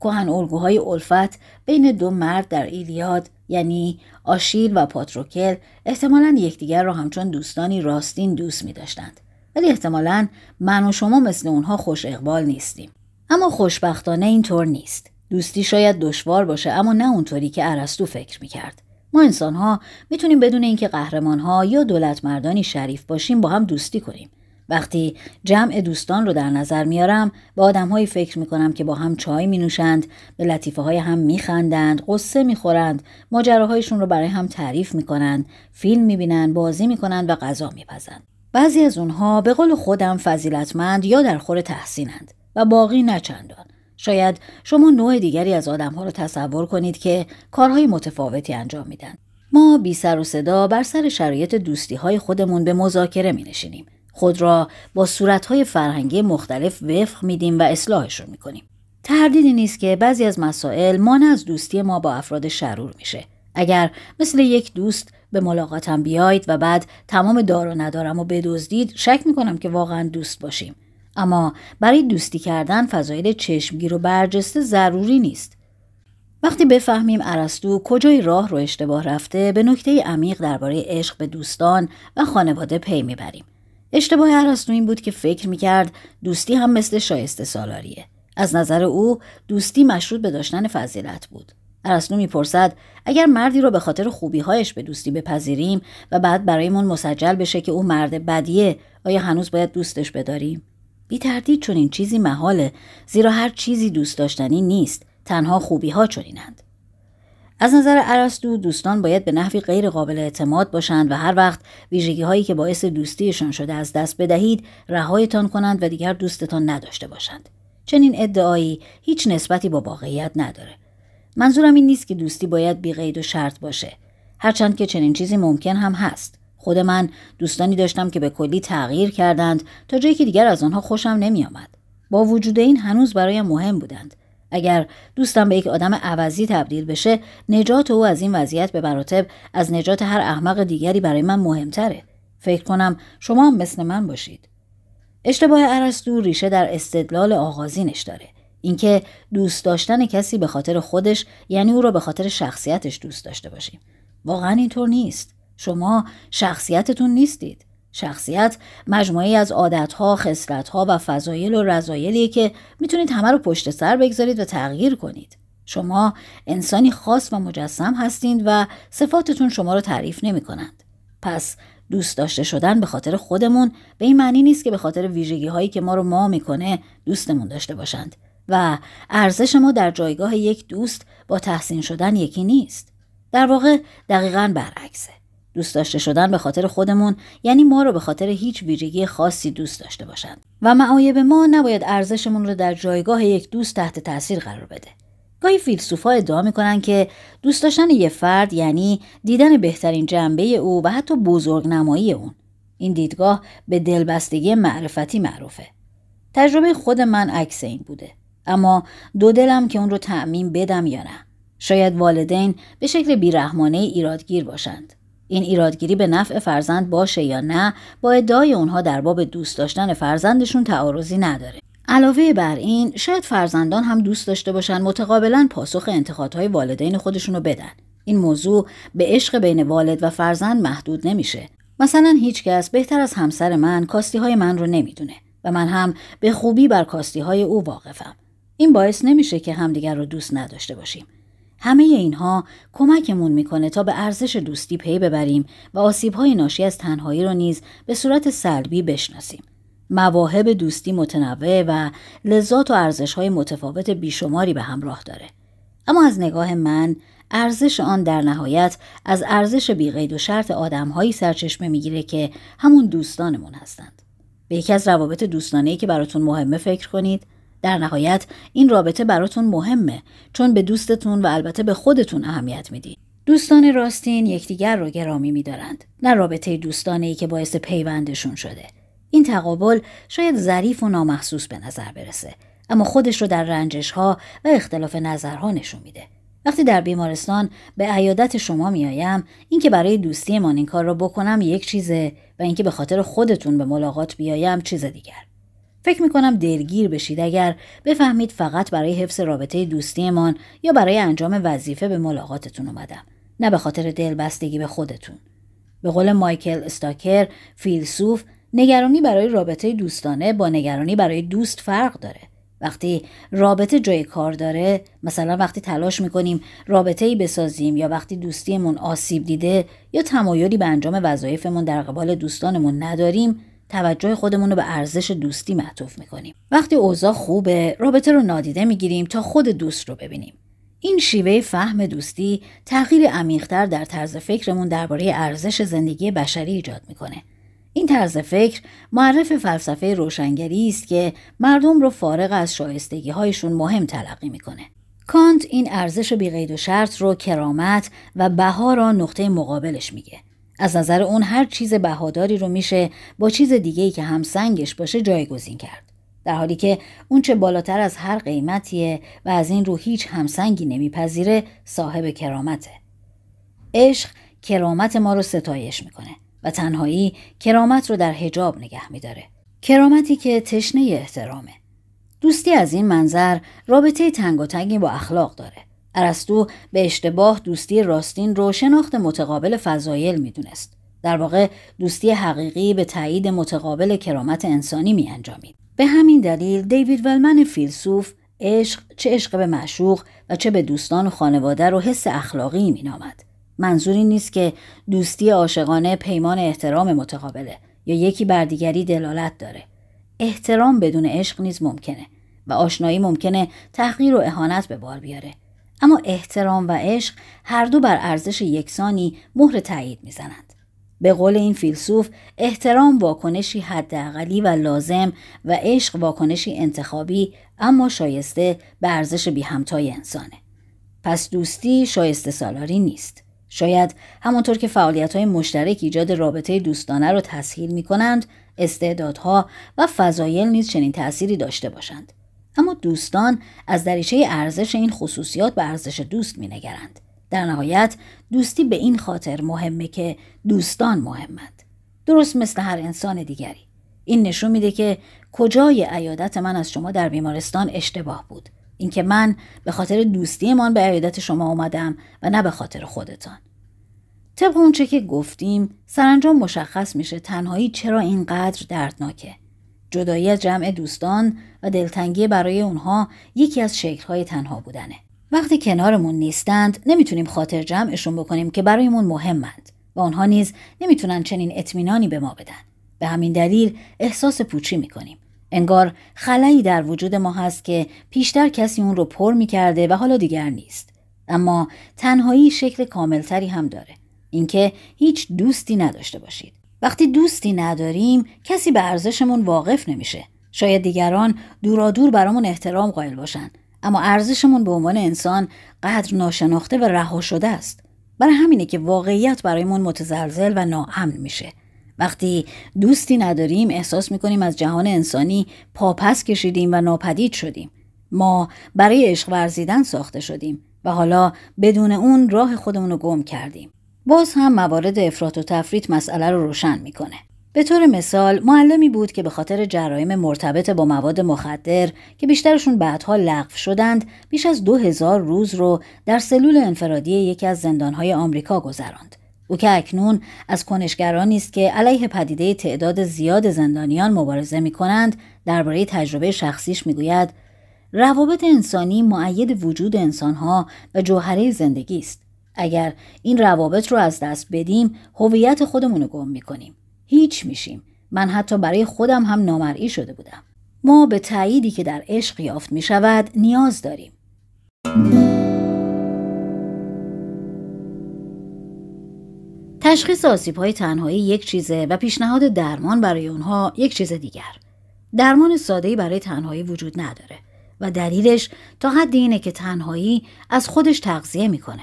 کهن الگوهای الفت بین دو مرد در ایلیاد یعنی آشیل و پاتروکل احتمالا یکدیگر را همچون دوستانی راستین دوست می داشتند. ولی احتمالا من و شما مثل اونها خوش اقبال نیستیم. اما خوشبختانه اینطور نیست. دوستی شاید دشوار باشه اما نه اونطوری که ارسطو فکر می کرد. ما انسان ها میتونیم بدون اینکه قهرمان ها یا دولت مردانی شریف باشیم با هم دوستی کنیم وقتی جمع دوستان رو در نظر میارم آدم هایی فکر میکنم که با هم چای می نوشند، به لطیفه های هم میخندند، قصه میخورند، ماجراهایشون رو برای هم تعریف میکنند، فیلم میبینند، بازی میکنند و غذا میپزند. بعضی از اونها به قول خودم فضیلتمند یا در خور تحسینند و باقی نچندان. شاید شما نوع دیگری از آدمها رو تصور کنید که کارهای متفاوتی انجام میدن. ما بی سر و صدا بر سر شرایط دوستی های خودمون به مذاکره می نشینیم. خود را با صورت های فرهنگی مختلف وفق میدیم و اصلاحشون کنیم تردیدی نیست که بعضی از مسائل مانع از دوستی ما با افراد شرور میشه. اگر مثل یک دوست به ملاقاتم بیایید و بعد تمام دار و ندارم و بدزدید شک کنم که واقعا دوست باشیم. اما برای دوستی کردن فضایل چشمگیر و برجسته ضروری نیست وقتی بفهمیم ارسطو کجای راه رو اشتباه رفته به نکته عمیق درباره عشق به دوستان و خانواده پی میبریم اشتباه ارسطو این بود که فکر میکرد دوستی هم مثل شایسته سالاریه از نظر او دوستی مشروط به داشتن فضیلت بود ارسطو میپرسد اگر مردی را به خاطر خوبیهایش به دوستی بپذیریم و بعد برایمون مسجل بشه که او مرد بدیه آیا هنوز باید دوستش بداریم بی تردید چون این چیزی محاله زیرا هر چیزی دوست داشتنی نیست تنها خوبی ها چنینند از نظر ارسطو دوستان باید به نحوی غیر قابل اعتماد باشند و هر وقت ویژگی هایی که باعث دوستیشان شده از دست بدهید رهایتان کنند و دیگر دوستتان نداشته باشند چنین ادعایی هیچ نسبتی با واقعیت نداره منظورم این نیست که دوستی باید بی و شرط باشه هرچند که چنین چیزی ممکن هم هست خود من دوستانی داشتم که به کلی تغییر کردند تا جایی که دیگر از آنها خوشم نمی آمد. با وجود این هنوز برایم مهم بودند اگر دوستم به یک آدم عوضی تبدیل بشه نجات او از این وضعیت به مراتب از نجات هر احمق دیگری برای من مهمتره فکر کنم شما هم مثل من باشید اشتباه ارسطو ریشه در استدلال آغازینش داره اینکه دوست داشتن کسی به خاطر خودش یعنی او را به خاطر شخصیتش دوست داشته باشیم واقعا اینطور نیست شما شخصیتتون نیستید. شخصیت مجموعی از عادتها، خصلتها و فضایل و رضایلیه که میتونید همه رو پشت سر بگذارید و تغییر کنید. شما انسانی خاص و مجسم هستید و صفاتتون شما رو تعریف نمی کنند. پس دوست داشته شدن به خاطر خودمون به این معنی نیست که به خاطر ویژگی هایی که ما رو ما میکنه دوستمون داشته باشند و ارزش ما در جایگاه یک دوست با تحسین شدن یکی نیست. در واقع دقیقا برعکسه. دوست داشته شدن به خاطر خودمون یعنی ما رو به خاطر هیچ ویژگی خاصی دوست داشته باشند و معایب ما نباید ارزشمون رو در جایگاه یک دوست تحت تاثیر قرار بده گاهی فیلسوفا ادعا میکنن که دوست داشتن یه فرد یعنی دیدن بهترین جنبه او و حتی بزرگنمایی اون این دیدگاه به دلبستگی معرفتی معروفه تجربه خود من عکس این بوده اما دو دلم که اون رو تعمین بدم یا نه شاید والدین به شکل بیرحمانه ایرادگیر باشند این ایرادگیری به نفع فرزند باشه یا نه با ادعای اونها در باب دوست داشتن فرزندشون تعارضی نداره علاوه بر این شاید فرزندان هم دوست داشته باشن متقابلا پاسخ های والدین خودشونو بدن این موضوع به عشق بین والد و فرزند محدود نمیشه مثلا هیچکس بهتر از همسر من کاستی های من رو نمیدونه و من هم به خوبی بر کاستی های او واقفم این باعث نمیشه که همدیگر رو دوست نداشته باشیم همه اینها کمکمون میکنه تا به ارزش دوستی پی ببریم و آسیبهای ناشی از تنهایی رو نیز به صورت سلبی بشناسیم. مواهب دوستی متنوع و لذات و های متفاوت بیشماری به همراه داره. اما از نگاه من ارزش آن در نهایت از ارزش بیقید و شرط آدمهایی سرچشمه میگیره که همون دوستانمون هستند. به یکی از روابط دوستانه که براتون مهمه فکر کنید در نهایت این رابطه براتون مهمه چون به دوستتون و البته به خودتون اهمیت میدید. دوستان راستین یکدیگر را گرامی میدارند نه رابطه دوستانه ای که باعث پیوندشون شده این تقابل شاید ظریف و نامحسوس به نظر برسه اما خودش رو در رنجش ها و اختلاف نظرها نشون میده وقتی در بیمارستان به عیادت شما این اینکه برای دوستی من این کار را بکنم یک چیزه و اینکه به خاطر خودتون به ملاقات بیایم چیز دیگر فکر میکنم دلگیر بشید اگر بفهمید فقط برای حفظ رابطه دوستیمان یا برای انجام وظیفه به ملاقاتتون اومدم نه به خاطر دلبستگی به خودتون به قول مایکل استاکر فیلسوف نگرانی برای رابطه دوستانه با نگرانی برای دوست فرق داره وقتی رابطه جای کار داره مثلا وقتی تلاش میکنیم رابطه ای بسازیم یا وقتی دوستیمون آسیب دیده یا تمایلی به انجام وظایفمون در قبال دوستانمون نداریم توجه خودمون رو به ارزش دوستی معطوف میکنیم وقتی اوضاع خوبه رابطه رو نادیده میگیریم تا خود دوست رو ببینیم این شیوه فهم دوستی تغییر عمیقتر در طرز فکرمون درباره ارزش زندگی بشری ایجاد میکنه این طرز فکر معرف فلسفه روشنگری است که مردم رو فارغ از شایستگی هایشون مهم تلقی میکنه کانت این ارزش بیقید و شرط رو کرامت و بها را نقطه مقابلش میگه از نظر اون هر چیز بهاداری رو میشه با چیز دیگه ای که همسنگش باشه جایگزین کرد. در حالی که اونچه بالاتر از هر قیمتیه و از این رو هیچ همسنگی نمیپذیره صاحب کرامته. عشق کرامت ما رو ستایش میکنه و تنهایی کرامت رو در حجاب نگه میداره. کرامتی که تشنه احترامه. دوستی از این منظر رابطه تنگ و تنگی با اخلاق داره. ارسطو به اشتباه دوستی راستین رو شناخت متقابل فضایل میدونست در واقع دوستی حقیقی به تایید متقابل کرامت انسانی می انجامید. به همین دلیل دیوید ولمن فیلسوف عشق چه عشق به معشوق و چه به دوستان و خانواده رو حس اخلاقی مینامد منظور این نیست که دوستی عاشقانه پیمان احترام متقابله یا یکی بر دیگری دلالت داره احترام بدون عشق نیز ممکنه و آشنایی ممکنه تحقیر و اهانت به بار بیاره اما احترام و عشق هر دو بر ارزش یکسانی مهر تایید میزنند به قول این فیلسوف احترام واکنشی حداقلی و لازم و عشق واکنشی انتخابی اما شایسته به ارزش بی همتای انسانه پس دوستی شایسته سالاری نیست شاید همانطور که فعالیت مشترک ایجاد رابطه دوستانه را تسهیل می کنند استعدادها و فضایل نیز چنین تأثیری داشته باشند اما دوستان از دریچه ارزش این خصوصیات به ارزش دوست می نگرند. در نهایت دوستی به این خاطر مهمه که دوستان مهمند. درست مثل هر انسان دیگری. این نشون میده که کجای عیادت من از شما در بیمارستان اشتباه بود. اینکه من به خاطر من به عیادت شما اومدم و نه به خاطر خودتان. طبق اونچه که گفتیم سرانجام مشخص میشه تنهایی چرا اینقدر دردناکه جدایی از جمع دوستان و دلتنگی برای اونها یکی از شکلهای تنها بودنه. وقتی کنارمون نیستند نمیتونیم خاطر جمعشون بکنیم که برایمون مهمند و آنها نیز نمیتونن چنین اطمینانی به ما بدن. به همین دلیل احساس پوچی میکنیم. انگار خلایی در وجود ما هست که پیشتر کسی اون رو پر میکرده و حالا دیگر نیست. اما تنهایی شکل کاملتری هم داره. اینکه هیچ دوستی نداشته باشید. وقتی دوستی نداریم کسی به ارزشمون واقف نمیشه شاید دیگران دورا دور برامون احترام قائل باشن اما ارزشمون به عنوان انسان قدر ناشناخته و رها شده است برای همینه که واقعیت برایمون متزلزل و ناامن میشه وقتی دوستی نداریم احساس میکنیم از جهان انسانی پاپس کشیدیم و ناپدید شدیم ما برای عشق ورزیدن ساخته شدیم و حالا بدون اون راه خودمون رو گم کردیم باز هم موارد افراط و تفریط مسئله رو روشن میکنه به طور مثال معلمی بود که به خاطر جرایم مرتبط با مواد مخدر که بیشترشون بعدها لغو شدند بیش از دو هزار روز رو در سلول انفرادی یکی از زندانهای آمریکا گذراند او که اکنون از کنشگرانی است که علیه پدیده تعداد زیاد زندانیان مبارزه می کنند درباره تجربه شخصیش میگوید روابط انسانی معید وجود انسانها و جوهره زندگی است اگر این روابط رو از دست بدیم هویت خودمون رو گم میکنیم هیچ میشیم من حتی برای خودم هم نامرئی شده بودم ما به تأییدی که در عشق یافت می نیاز داریم تشخیص آسیب های تنهایی یک چیزه و پیشنهاد درمان برای اونها یک چیز دیگر. درمان ساده برای تنهایی وجود نداره و دلیلش تا حد اینه که تنهایی از خودش تغذیه میکنه.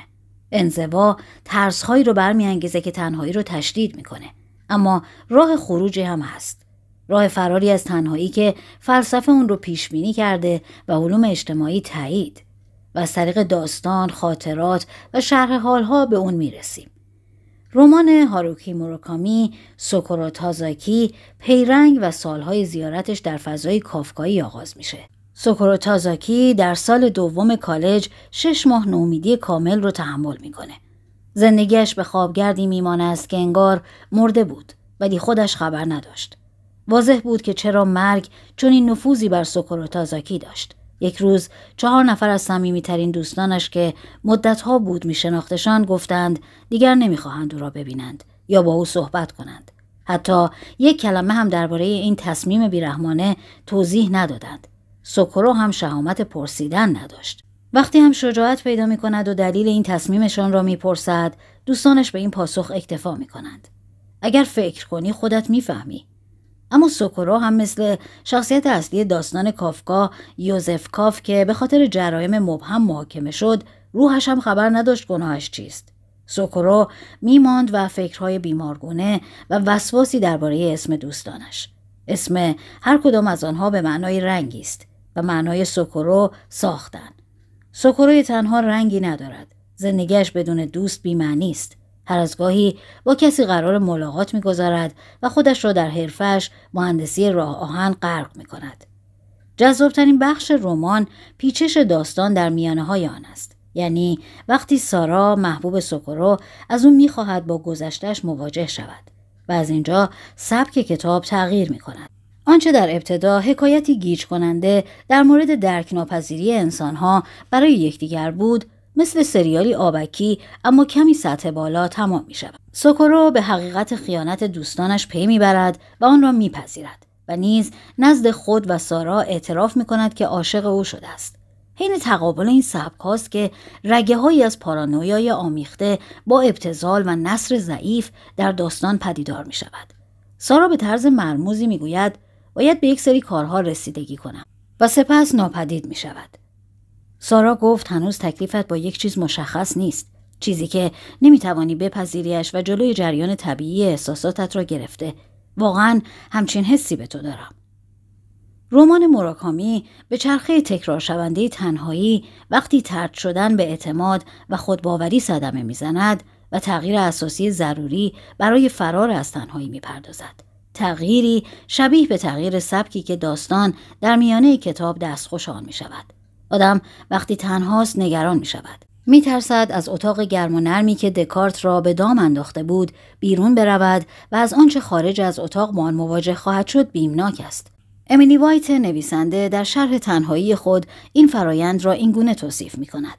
انزوا ترسهایی رو برمیانگیزه که تنهایی رو تشدید میکنه اما راه خروجی هم هست راه فراری از تنهایی که فلسفه اون رو پیش بینی کرده و علوم اجتماعی تایید و از طریق داستان، خاطرات و شرح حالها به اون میرسیم. رمان هاروکی موروکامی، سوکورو تازاکی، پیرنگ و سالهای زیارتش در فضای کافکایی آغاز میشه. سوکورو تازاکی در سال دوم کالج شش ماه نومیدی کامل رو تحمل میکنه. زندگیش به خوابگردی میمانه است که انگار مرده بود ولی خودش خبر نداشت. واضح بود که چرا مرگ چون این نفوذی بر سوکورو تازاکی داشت. یک روز چهار نفر از صمیمیترین دوستانش که مدتها بود میشناختشان گفتند دیگر نمیخواهند او را ببینند یا با او صحبت کنند حتی یک کلمه هم درباره این تصمیم بیرحمانه توضیح ندادند سوکورو هم شهامت پرسیدن نداشت وقتی هم شجاعت پیدا می کند و دلیل این تصمیمشان را میپرسد دوستانش به این پاسخ اکتفا می کنند. اگر فکر کنی خودت فهمی. اما سوکورو هم مثل شخصیت اصلی داستان کافکا یوزف کاف که به خاطر جرایم مبهم محاکمه شد روحش هم خبر نداشت گناهش چیست سوکورو ماند و فکرهای بیمارگونه و وسواسی درباره اسم دوستانش اسم هر کدام از آنها به معنای رنگی است و معنای سکرو ساختن. سکروی تنها رنگی ندارد. زندگیش بدون دوست بیمعنی است. هر از گاهی با کسی قرار ملاقات میگذارد و خودش را در حرفش مهندسی راه آهن غرق می کند. جذابترین بخش رمان پیچش داستان در میانه های آن است. یعنی وقتی سارا محبوب سکرو از او میخواهد با گذشتش مواجه شود و از اینجا سبک کتاب تغییر می کند. آنچه در ابتدا حکایتی گیج کننده در مورد درک ناپذیری انسانها برای یکدیگر بود مثل سریالی آبکی اما کمی سطح بالا تمام می شود. سوکورو به حقیقت خیانت دوستانش پی برد و آن را پذیرد و نیز نزد خود و سارا اعتراف می کند که عاشق او شده است. حین تقابل این سبک هاست که رگه های از پارانویای آمیخته با ابتزال و نصر ضعیف در داستان پدیدار می شود. سارا به طرز مرموزی می گوید باید به یک سری کارها رسیدگی کنم و سپس ناپدید می شود. سارا گفت هنوز تکلیفت با یک چیز مشخص نیست. چیزی که توانی بپذیریش و جلوی جریان طبیعی احساساتت را گرفته. واقعا همچین حسی به تو دارم. رمان مراکامی به چرخه تکرار شونده تنهایی وقتی ترد شدن به اعتماد و خودباوری صدمه میزند و تغییر اساسی ضروری برای فرار از تنهایی میپردازد. تغییری شبیه به تغییر سبکی که داستان در میانه کتاب دستخوش آن می شود. آدم وقتی تنهاست نگران می شود. می ترسد از اتاق گرم و نرمی که دکارت را به دام انداخته بود بیرون برود و از آنچه خارج از اتاق با آن مواجه خواهد شد بیمناک است. امیلی وایت نویسنده در شرح تنهایی خود این فرایند را اینگونه توصیف می کند.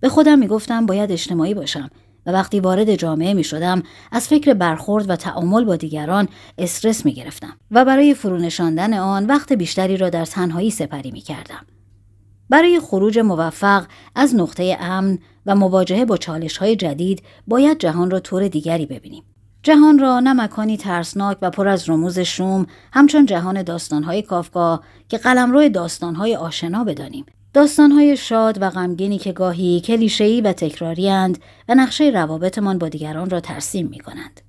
به خودم می گفتم باید اجتماعی باشم و وقتی وارد جامعه می شدم از فکر برخورد و تعامل با دیگران استرس می گرفتم و برای فرونشاندن آن وقت بیشتری را در تنهایی سپری می کردم. برای خروج موفق از نقطه امن و مواجهه با چالش های جدید باید جهان را طور دیگری ببینیم. جهان را نه مکانی ترسناک و پر از رموز شوم همچون جهان داستانهای کافکا که قلمرو داستانهای آشنا بدانیم داستانهای شاد و غمگینی که گاهی کلیشه‌ای و اند و نقشه روابطمان با دیگران را ترسیم می کنند.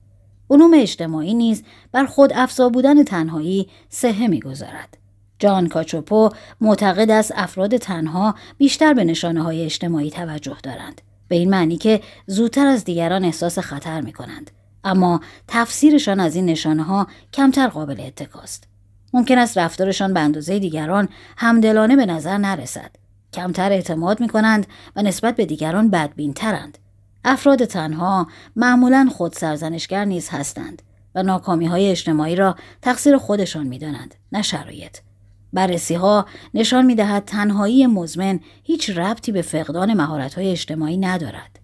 علوم اجتماعی نیز بر خود افزا بودن تنهایی سهه گذارد. جان کاچوپو معتقد است افراد تنها بیشتر به نشانه های اجتماعی توجه دارند. به این معنی که زودتر از دیگران احساس خطر می کنند. اما تفسیرشان از این نشانه ها کمتر قابل اتکاست. ممکن است رفتارشان به اندازه دیگران همدلانه به نظر نرسد کمتر اعتماد می کنند و نسبت به دیگران بدبینترند افراد تنها معمولا خود سرزنشگر نیز هستند و ناکامی های اجتماعی را تقصیر خودشان می دانند نه شرایط بررسی ها نشان می دهد تنهایی مزمن هیچ ربطی به فقدان مهارت های اجتماعی ندارد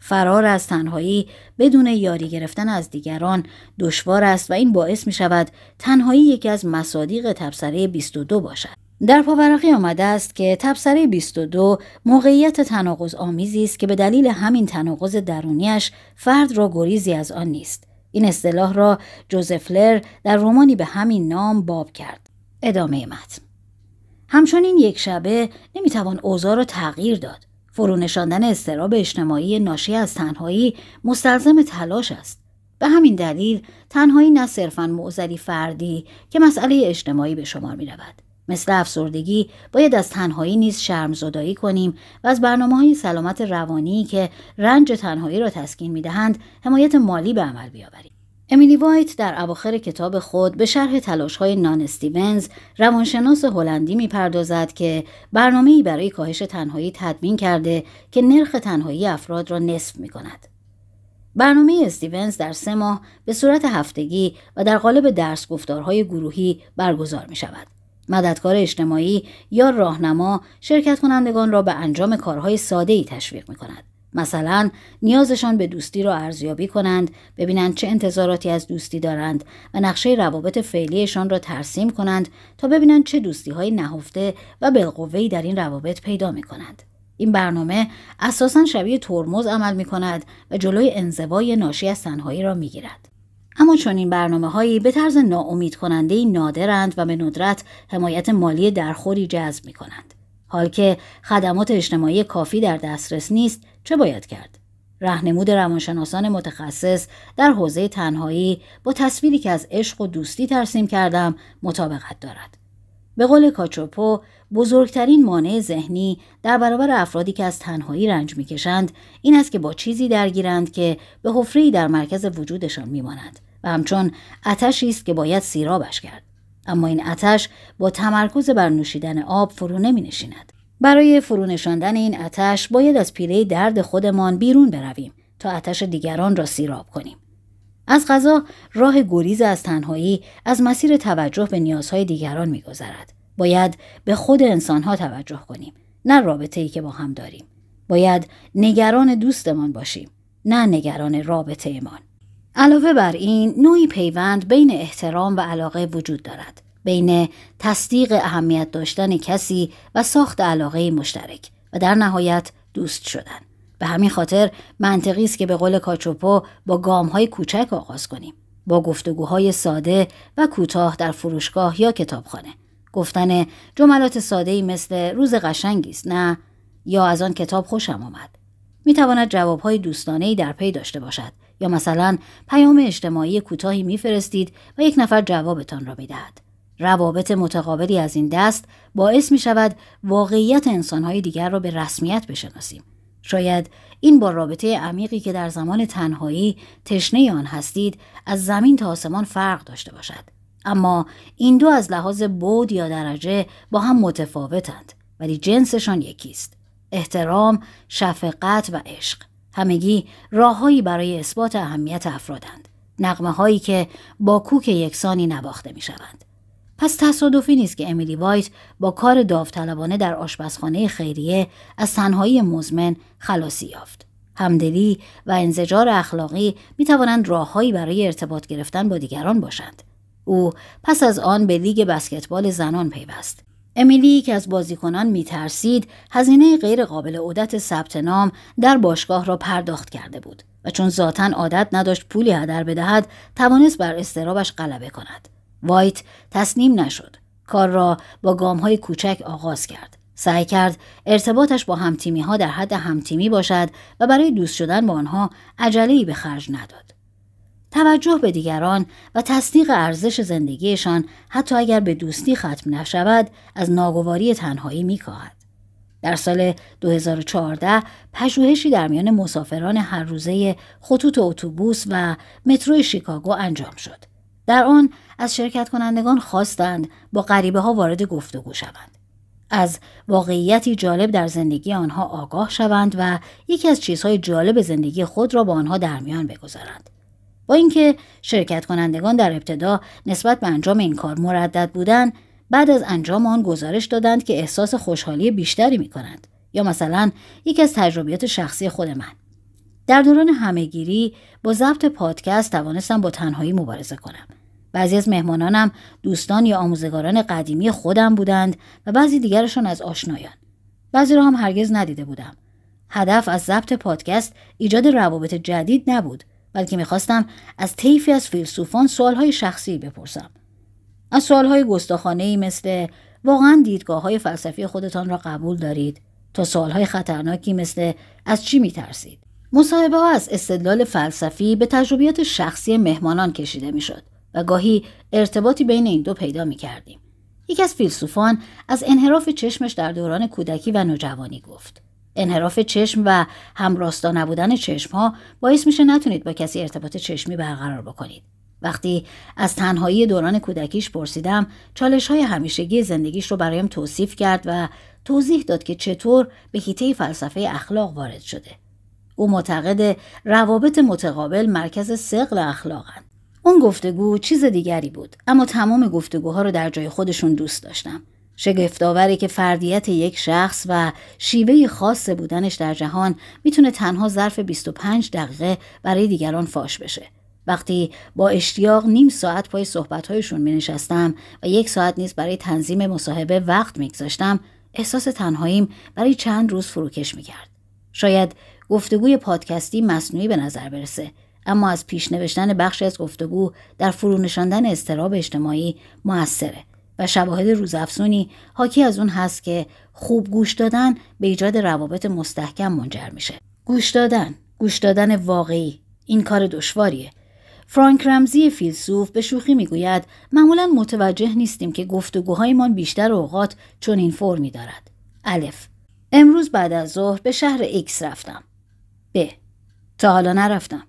فرار از تنهایی بدون یاری گرفتن از دیگران دشوار است و این باعث می شود تنهایی یکی از مصادیق تبصره 22 باشد. در پاورقی آمده است که تبصره 22 موقعیت تناقض آمیزی است که به دلیل همین تناقض درونیش فرد را گریزی از آن نیست. این اصطلاح را جوزف لر در رومانی به همین نام باب کرد. ادامه متن. همچنین یک شبه نمیتوان اوضاع را تغییر داد. فرونشاندن استراب اجتماعی ناشی از تنهایی مستلزم تلاش است به همین دلیل تنهایی نه صرفا معذری فردی که مسئله اجتماعی به شمار می رود. مثل افسردگی باید از تنهایی نیز زدایی کنیم و از برنامه های سلامت روانی که رنج تنهایی را تسکین می دهند حمایت مالی به عمل بیاوریم. امیلی وایت در اواخر کتاب خود به شرح تلاش های نان استیونز روانشناس هلندی میپردازد که برنامه‌ای برای کاهش تنهایی تدوین کرده که نرخ تنهایی افراد را نصف می کند. برنامه استیونز در سه ماه به صورت هفتگی و در قالب درس گفتارهای گروهی برگزار می شود. مددکار اجتماعی یا راهنما شرکت کنندگان را به انجام کارهای ساده ای تشویق می کند. مثلا نیازشان به دوستی را ارزیابی کنند ببینند چه انتظاراتی از دوستی دارند و نقشه روابط فعلیشان را ترسیم کنند تا ببینند چه دوستی های نهفته و بالقوهای در این روابط پیدا می کنند. این برنامه اساسا شبیه ترمز عمل می کند و جلوی انزوای ناشی از تنهایی را می گیرد. اما چون این برنامه هایی به طرز ناامید کننده نادرند و به ندرت حمایت مالی درخوری جذب می کنند. حال که خدمات اجتماعی کافی در دسترس نیست چه باید کرد؟ رهنمود روانشناسان متخصص در حوزه تنهایی با تصویری که از عشق و دوستی ترسیم کردم مطابقت دارد. به قول کاچوپو بزرگترین مانع ذهنی در برابر افرادی که از تنهایی رنج میکشند این است که با چیزی درگیرند که به حفرهای در مرکز وجودشان میماند و همچون آتشی است که باید سیرابش کرد اما این آتش با تمرکز بر نوشیدن آب فرو نمینشیند برای فرونشاندن این آتش باید از پیله درد خودمان بیرون برویم تا آتش دیگران را سیراب کنیم از غذا راه گریز از تنهایی از مسیر توجه به نیازهای دیگران میگذرد باید به خود انسانها توجه کنیم نه رابطه ای که با هم داریم باید نگران دوستمان باشیم نه نگران رابطه علاوه بر این نوعی پیوند بین احترام و علاقه وجود دارد بین تصدیق اهمیت داشتن کسی و ساخت علاقه مشترک و در نهایت دوست شدن به همین خاطر منطقی است که به قول کاچوپو با های کوچک آغاز کنیم با گفتگوهای ساده و کوتاه در فروشگاه یا کتابخانه گفتن جملات ساده مثل روز قشنگی است نه یا از آن کتاب خوشم آمد می تواند جوابهای دوستانه ای در پی داشته باشد یا مثلا پیام اجتماعی کوتاهی میفرستید و یک نفر جوابتان را میدهد روابط متقابلی از این دست باعث می شود واقعیت انسانهای دیگر را به رسمیت بشناسیم. شاید این با رابطه عمیقی که در زمان تنهایی تشنه آن هستید از زمین تا آسمان فرق داشته باشد. اما این دو از لحاظ بود یا درجه با هم متفاوتند ولی جنسشان یکیست. احترام، شفقت و عشق. همگی راههایی برای اثبات اهمیت افرادند. نقمه هایی که با کوک یکسانی نواخته می شوند. پس تصادفی نیست که امیلی وایت با کار داوطلبانه در آشپزخانه خیریه از تنهایی مزمن خلاصی یافت. همدلی و انزجار اخلاقی می توانند راههایی برای ارتباط گرفتن با دیگران باشند. او پس از آن به لیگ بسکتبال زنان پیوست. امیلی که از بازیکنان میترسید هزینه غیرقابل عدت ثبت نام در باشگاه را پرداخت کرده بود و چون ذاتا عادت نداشت پولی هدر بدهد توانست بر استرابش غلبه کند وایت تسلیم نشد. کار را با گام های کوچک آغاز کرد. سعی کرد ارتباطش با همتیمی ها در حد همتیمی باشد و برای دوست شدن با آنها عجله به خرج نداد. توجه به دیگران و تصدیق ارزش زندگیشان حتی اگر به دوستی ختم نشود از ناگواری تنهایی میکاهد. در سال 2014 پژوهشی در میان مسافران هر روزه خطوط اتوبوس و مترو شیکاگو انجام شد. در آن از شرکت کنندگان خواستند با غریبه ها وارد گفتگو شوند. از واقعیتی جالب در زندگی آنها آگاه شوند و یکی از چیزهای جالب زندگی خود را با آنها در میان بگذارند. با اینکه شرکت کنندگان در ابتدا نسبت به انجام این کار مردد بودند، بعد از انجام آن گزارش دادند که احساس خوشحالی بیشتری می کنند. یا مثلا یکی از تجربیات شخصی خود من در دوران همهگیری با ضبط پادکست توانستم با تنهایی مبارزه کنم بعضی از مهمانانم دوستان یا آموزگاران قدیمی خودم بودند و بعضی دیگرشان از آشنایان بعضی را هم هرگز ندیده بودم هدف از ضبط پادکست ایجاد روابط جدید نبود بلکه میخواستم از طیفی از فیلسوفان سوالهای شخصی بپرسم از سوالهای گستاخانهای مثل واقعا دیدگاه های فلسفی خودتان را قبول دارید تا سوالهای خطرناکی مثل از چی میترسید مصاحبه ها از استدلال فلسفی به تجربیات شخصی مهمانان کشیده میشد و گاهی ارتباطی بین این دو پیدا می کردیم. یکی از فیلسوفان از انحراف چشمش در دوران کودکی و نوجوانی گفت. انحراف چشم و همراستا نبودن چشم ها باعث میشه نتونید با کسی ارتباط چشمی برقرار بکنید. وقتی از تنهایی دوران کودکیش پرسیدم چالش های همیشگی زندگیش رو برایم توصیف کرد و توضیح داد که چطور به حیطه فلسفه اخلاق وارد شده او معتقد روابط متقابل مرکز سقل اخلاقند اون گفتگو چیز دیگری بود اما تمام گفتگوها رو در جای خودشون دوست داشتم شگفتآوره که فردیت یک شخص و شیوه خاص بودنش در جهان میتونه تنها ظرف 25 دقیقه برای دیگران فاش بشه وقتی با اشتیاق نیم ساعت پای صحبتهایشون می و یک ساعت نیز برای تنظیم مصاحبه وقت میگذاشتم احساس تنهاییم برای چند روز فروکش می کرد. شاید گفتگوی پادکستی مصنوعی به نظر برسه اما از پیش نوشتن بخشی از گفتگو در فرونشاندن استراب اجتماعی موثره و شواهد روزافزونی حاکی از اون هست که خوب گوش دادن به ایجاد روابط مستحکم منجر میشه گوش دادن گوش دادن واقعی این کار دشواریه فرانک رمزی فیلسوف به شوخی میگوید معمولا متوجه نیستیم که گفتگوهایمان بیشتر اوقات چنین فرمی دارد الف امروز بعد از ظهر به شهر ایکس رفتم ب تا حالا نرفتم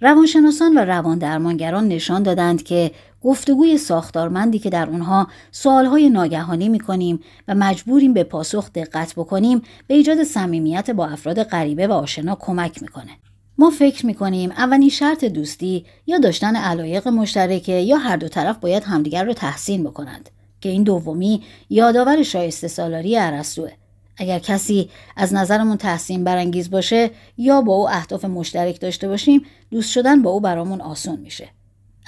روانشناسان و رواندرمانگران نشان دادند که گفتگوی ساختارمندی که در اونها سوالهای ناگهانی میکنیم و مجبوریم به پاسخ دقت بکنیم به ایجاد صمیمیت با افراد غریبه و آشنا کمک میکنه ما فکر میکنیم اولین شرط دوستی یا داشتن علایق مشترکه یا هر دو طرف باید همدیگر رو تحسین بکنند که این دومی یادآور شایسته سالاری عرسوه اگر کسی از نظرمون تحسین برانگیز باشه یا با او اهداف مشترک داشته باشیم دوست شدن با او برامون آسون میشه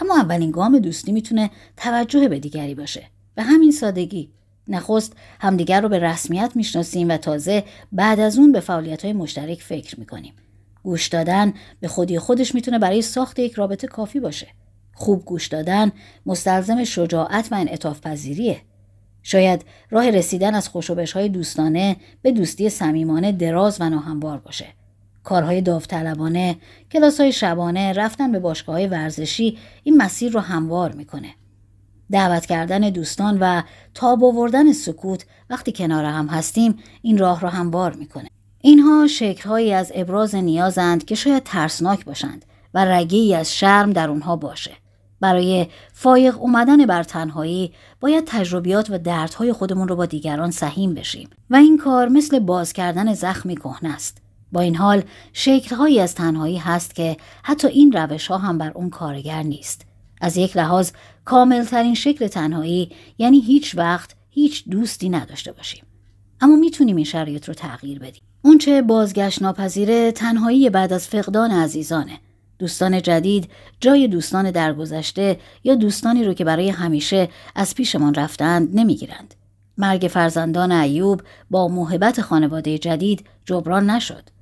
اما اولین گام دوستی میتونه توجه به دیگری باشه به همین سادگی نخست همدیگر رو به رسمیت میشناسیم و تازه بعد از اون به فعالیت های مشترک فکر میکنیم گوش دادن به خودی خودش میتونه برای ساخت یک رابطه کافی باشه خوب گوش دادن مستلزم شجاعت و انعطاف پذیریه شاید راه رسیدن از خوشوبش های دوستانه به دوستی صمیمانه دراز و ناهموار باشه. کارهای داوطلبانه، کلاس های شبانه، رفتن به باشگاه های ورزشی این مسیر رو هموار میکنه. دعوت کردن دوستان و تاب آوردن سکوت وقتی کنار هم هستیم این راه را هموار میکنه. اینها شکلهایی از ابراز نیازند که شاید ترسناک باشند و رگی از شرم در اونها باشه. برای فایق اومدن بر تنهایی باید تجربیات و دردهای خودمون رو با دیگران سهیم بشیم و این کار مثل باز کردن زخمی کهنه است با این حال شکلهایی از تنهایی هست که حتی این روش ها هم بر اون کارگر نیست از یک لحاظ کاملترین شکل تنهایی یعنی هیچ وقت هیچ دوستی نداشته باشیم اما میتونیم این شرایط رو تغییر بدیم اونچه بازگشت ناپذیره تنهایی بعد از فقدان عزیزانه دوستان جدید جای دوستان درگذشته یا دوستانی رو که برای همیشه از پیشمان رفتند نمیگیرند. مرگ فرزندان ایوب با محبت خانواده جدید جبران نشد.